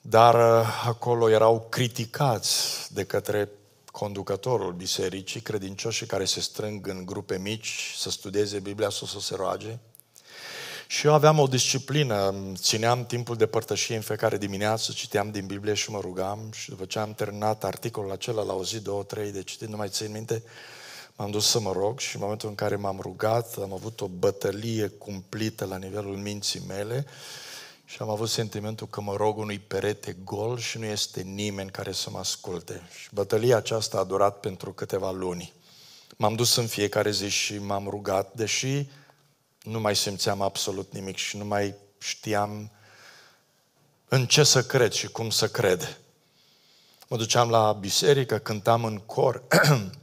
dar uh, acolo erau criticați de către conducătorul bisericii, credincioșii care se strâng în grupe mici să studieze Biblia, sau să se roage. Și eu aveam o disciplină, țineam timpul de părtășie în fiecare dimineață, citeam din Biblie și mă rugam și după ce am terminat articolul acela la o zi, două, trei, de citit, nu mai țin minte, M-am dus să mă rog și în momentul în care m-am rugat, am avut o bătălie cumplită la nivelul minții mele și am avut sentimentul că mă rog unui perete gol și nu este nimeni care să mă asculte. Și bătălia aceasta a durat pentru câteva luni. M-am dus în fiecare zi și m-am rugat, deși nu mai simțeam absolut nimic și nu mai știam în ce să cred și cum să cred. Mă duceam la biserică, cântam în cor,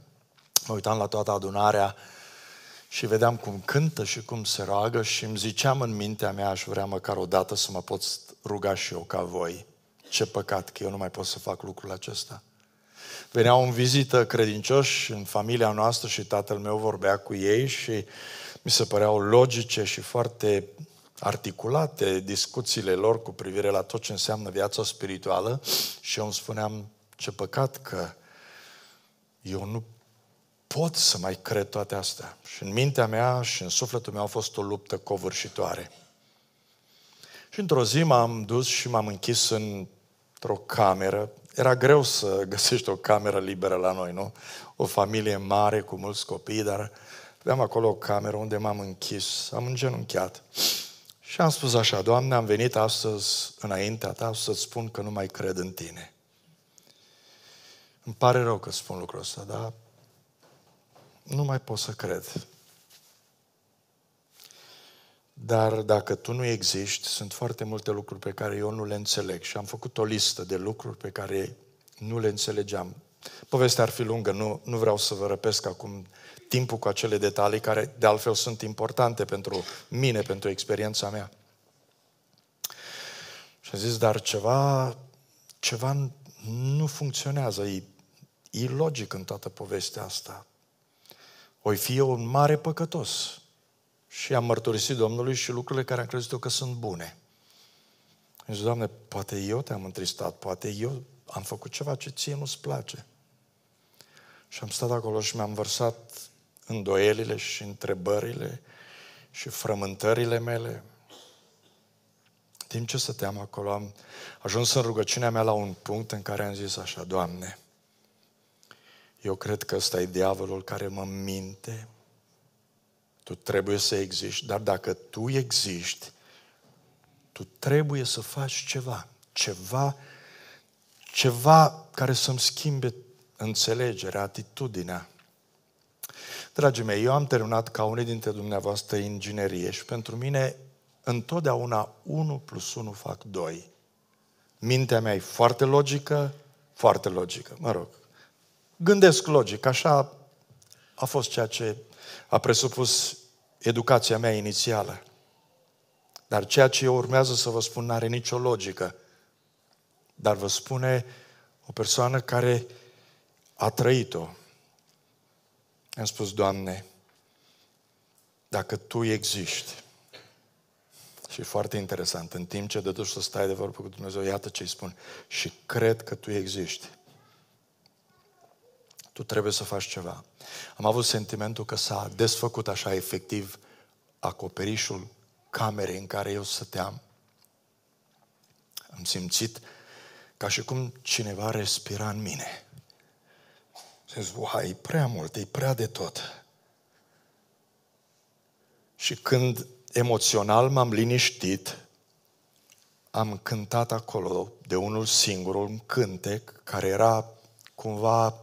mă uitam la toată adunarea și vedeam cum cântă și cum se roagă și îmi ziceam în mintea mea, aș vrea măcar o dată să mă pot ruga și eu ca voi. Ce păcat că eu nu mai pot să fac lucrul acesta. Veneau în vizită credincioși în familia noastră și tatăl meu vorbea cu ei și mi se păreau logice și foarte articulate discuțiile lor cu privire la tot ce înseamnă viața spirituală și eu îmi spuneam ce păcat că eu nu pot să mai cred toate astea. Și în mintea mea și în sufletul meu a fost o luptă covârșitoare. Și într-o zi m-am dus și m-am închis într-o cameră. Era greu să găsești o cameră liberă la noi, nu? O familie mare cu mulți copii, dar aveam acolo o cameră unde m-am închis, am îngenunchiat. Și am spus așa, Doamne, am venit astăzi înaintea Ta să-ți spun că nu mai cred în Tine. Îmi pare rău că spun lucrul ăsta, dar nu mai pot să cred. Dar dacă tu nu existi, sunt foarte multe lucruri pe care eu nu le înțeleg și am făcut o listă de lucruri pe care nu le înțelegeam. Povestea ar fi lungă, nu, nu vreau să vă răpesc acum timpul cu acele detalii care de altfel sunt importante pentru mine, pentru experiența mea. Și am zis, dar ceva, ceva nu funcționează, e logic în toată povestea asta voi fi un mare păcătos. Și am mărturisit Domnului și lucrurile care am crezut eu că sunt bune. Am zis, Doamne, poate eu te-am întristat, poate eu am făcut ceva ce ție nu-ți place. Și am stat acolo și mi-am vărsat îndoielile și întrebările și frământările mele. Timp ce stăteam acolo, am ajuns în rugăciunea mea la un punct în care am zis așa, Doamne, eu cred că ăsta e diavolul care mă minte. Tu trebuie să existi, dar dacă tu existi, tu trebuie să faci ceva, ceva, ceva care să-mi schimbe înțelegerea, atitudinea. Dragii mei, eu am terminat ca unii dintre dumneavoastră inginerie și pentru mine întotdeauna 1 plus 1 fac 2. Mintea mea e foarte logică, foarte logică, mă rog, Gândesc logic, așa a fost ceea ce a presupus educația mea inițială. Dar ceea ce eu urmează să vă spun nu are nicio logică. Dar vă spune o persoană care a trăit-o. Am spus, Doamne, dacă Tu existi, și foarte interesant, în timp ce te să stai de vorbă cu Dumnezeu, iată ce îi spun, și cred că Tu existi. Tu trebuie să faci ceva. Am avut sentimentul că s-a desfăcut așa efectiv acoperișul camerei în care eu stăteam. Am simțit ca și cum cineva respira în mine. Zis, uai, e prea mult, e prea de tot. Și când emoțional m-am liniștit, am cântat acolo de unul singur, un cântec care era cumva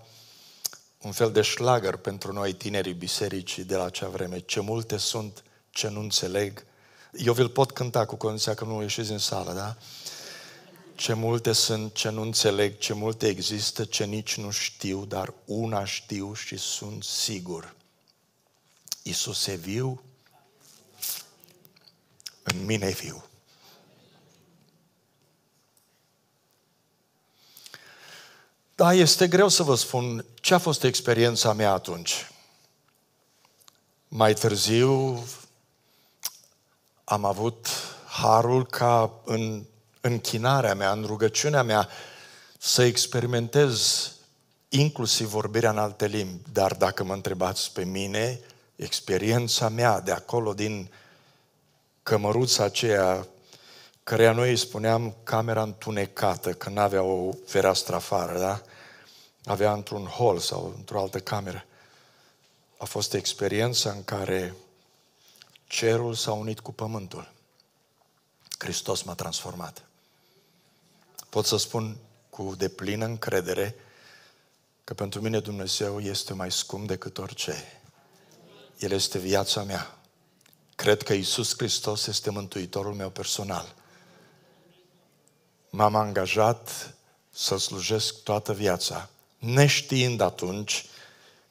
un fel de șlagăr pentru noi tinerii bisericii de la acea vreme. Ce multe sunt, ce nu înțeleg. Eu vi-l pot cânta cu condiția că nu ieșiți în sală, da? Ce multe sunt, ce nu înțeleg, ce multe există, ce nici nu știu, dar una știu și sunt sigur. Isus e viu, în mine e viu. Da, este greu să vă spun ce a fost experiența mea atunci. Mai târziu am avut harul ca în închinarea mea, în rugăciunea mea, să experimentez inclusiv vorbirea în alte limbi. Dar dacă mă întrebați pe mine, experiența mea de acolo, din cămăruța aceea căreia noi îi spuneam camera întunecată, că nu avea o fereastră afară, da? Avea într-un hol sau într-o altă cameră. A fost experiența în care cerul s-a unit cu pământul. Hristos m-a transformat. Pot să spun cu deplină încredere că pentru mine Dumnezeu este mai scump decât orice. El este viața mea. Cred că Isus Hristos este Mântuitorul meu personal m-am angajat să slujesc toată viața, neștiind atunci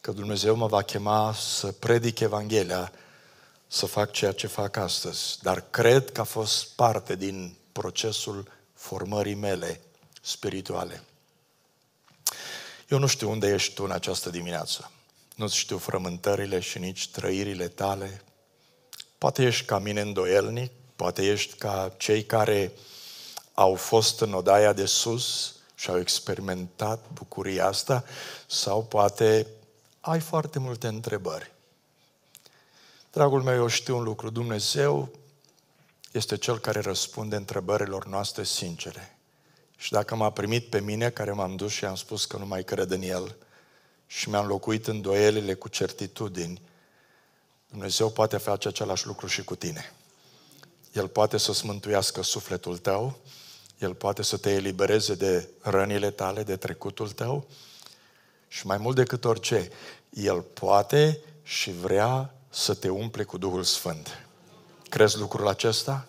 că Dumnezeu mă va chema să predic Evanghelia, să fac ceea ce fac astăzi. Dar cred că a fost parte din procesul formării mele spirituale. Eu nu știu unde ești tu în această dimineață. Nu știu frământările și nici trăirile tale. Poate ești ca mine îndoielnic, poate ești ca cei care uh, au fost în odaia de sus și au experimentat bucuria asta sau poate ai foarte multe întrebări. Dragul meu, eu știu un lucru. Dumnezeu este Cel care răspunde întrebărilor noastre sincere. Și dacă m-a primit pe mine, care m-am dus și am spus că nu mai cred în El, și mi-am locuit îndoielile cu certitudini, Dumnezeu poate face același lucru și cu tine. El poate să-ți mântuiască sufletul tău, el poate să te elibereze de rănile tale, de trecutul tău și mai mult decât orice, El poate și vrea să te umple cu Duhul Sfânt. Crezi lucrul acesta?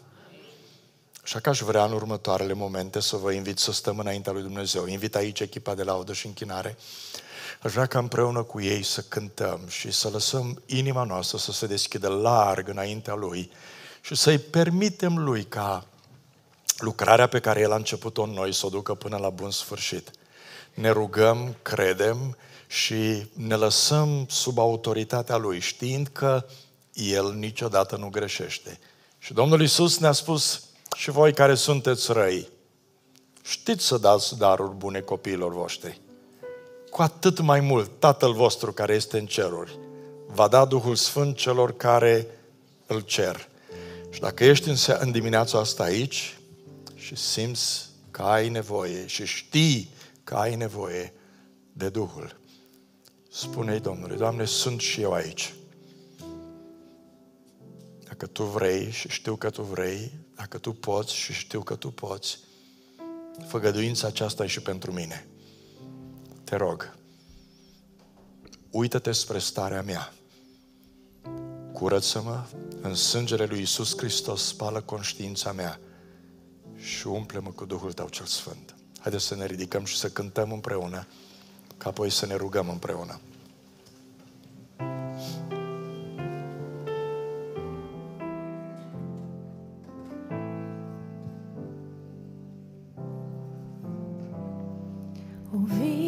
Așa că aș vrea în următoarele momente să vă invit să stăm înaintea lui Dumnezeu. Invit aici echipa de laudă și închinare. Aș vrea ca împreună cu ei să cântăm și să lăsăm inima noastră să se deschidă larg înaintea Lui și să-i permitem Lui ca lucrarea pe care El a început-o în noi să o ducă până la bun sfârșit. Ne rugăm, credem și ne lăsăm sub autoritatea Lui, știind că El niciodată nu greșește. Și Domnul Isus ne-a spus, și voi care sunteți răi, știți să dați daruri bune copiilor voștri. Cu atât mai mult, Tatăl vostru care este în ceruri, va da Duhul Sfânt celor care îl cer. Și dacă ești în, dimineața asta aici și simți că ai nevoie și știi că ai nevoie de Duhul. Spune-i Domnului, Doamne, sunt și eu aici. Dacă Tu vrei și știu că Tu vrei, dacă Tu poți și știu că Tu poți, făgăduința aceasta e și pentru mine. Te rog, uită-te spre starea mea. Curăță-mă în sângele lui Isus Hristos, spală conștiința mea și umple-mă cu Duhul Tău cel Sfânt. Haideți să ne ridicăm și să cântăm împreună, ca apoi să ne rugăm împreună. Ouvir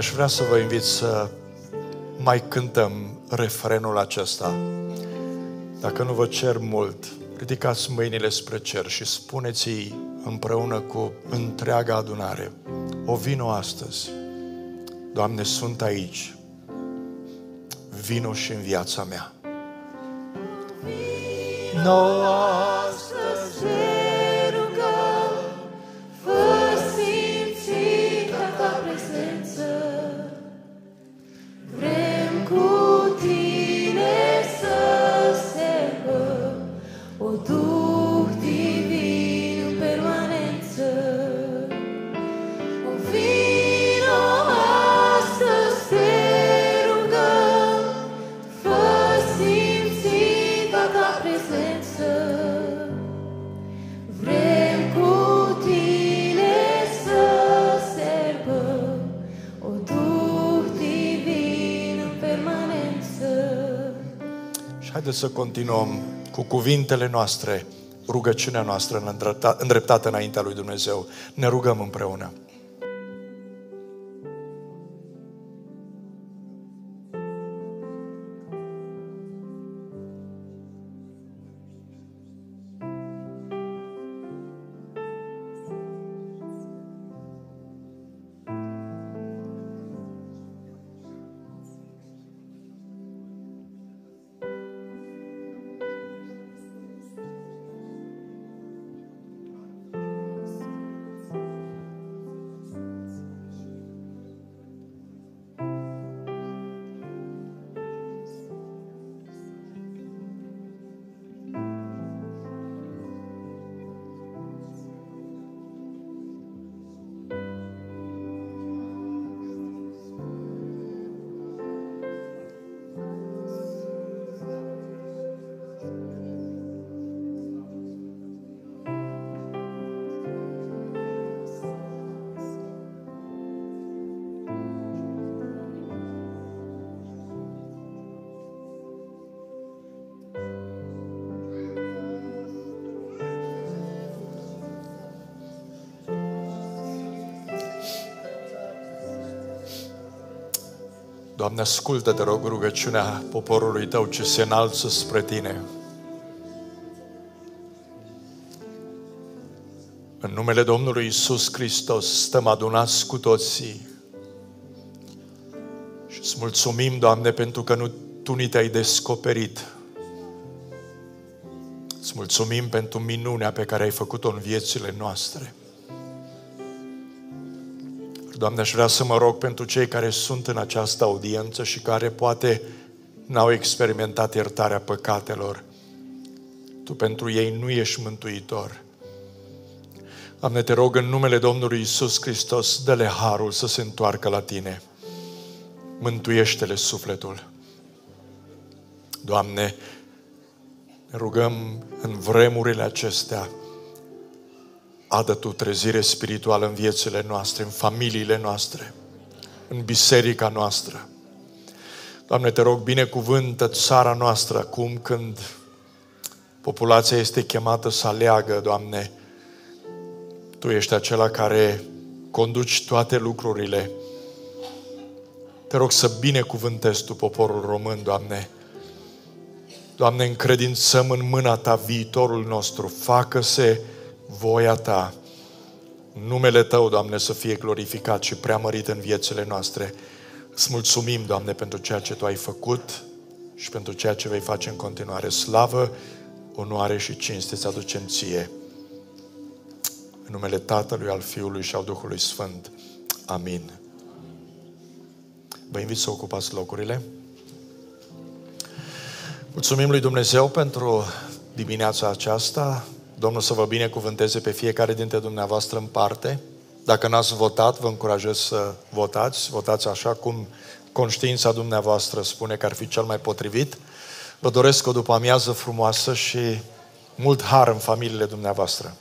aș vrea să vă invit să mai cântăm refrenul acesta. Dacă nu vă cer mult, ridicați mâinile spre cer și spuneți-i împreună cu întreaga adunare. O vino astăzi. Doamne, sunt aici. Vino și în viața mea. No. să continuăm cu cuvintele noastre, rugăciunea noastră îndreptată înaintea lui Dumnezeu. Ne rugăm împreună. Doamne, ascultă, te rog, rugăciunea poporului Tău ce se înalță spre Tine. În numele Domnului Isus Hristos stăm adunați cu toții și îți mulțumim, Doamne, pentru că nu, Tu ni te-ai descoperit. Îți mulțumim pentru minunea pe care ai făcut-o în viețile noastre. Doamne, aș vrea să mă rog pentru cei care sunt în această audiență și care poate n-au experimentat iertarea păcatelor. Tu pentru ei nu ești mântuitor. Doamne, te rog în numele Domnului Isus Hristos, dă-le harul să se întoarcă la Tine. Mântuiește-le sufletul. Doamne, ne rugăm în vremurile acestea Adă Tu trezire spirituală în viețile noastre, în familiile noastre, în biserica noastră. Doamne, te rog, binecuvântă țara noastră acum când populația este chemată să aleagă, Doamne. Tu ești acela care conduci toate lucrurile. Te rog să binecuvântezi Tu poporul român, Doamne. Doamne, încredințăm în mâna Ta viitorul nostru. Facă-se voia Ta, numele Tău, Doamne, să fie glorificat și preamărit în viețile noastre. Îți mulțumim, Doamne, pentru ceea ce Tu ai făcut și pentru ceea ce vei face în continuare. Slavă, onoare și cinste să aducem Ție. În numele Tatălui, al Fiului și al Duhului Sfânt. Amin. Vă invit să ocupați locurile. Mulțumim lui Dumnezeu pentru dimineața aceasta, Domnul să vă binecuvânteze pe fiecare dintre dumneavoastră în parte. Dacă n-ați votat, vă încurajez să votați. Votați așa cum conștiința dumneavoastră spune că ar fi cel mai potrivit. Vă doresc o după amiază frumoasă și mult har în familiile dumneavoastră.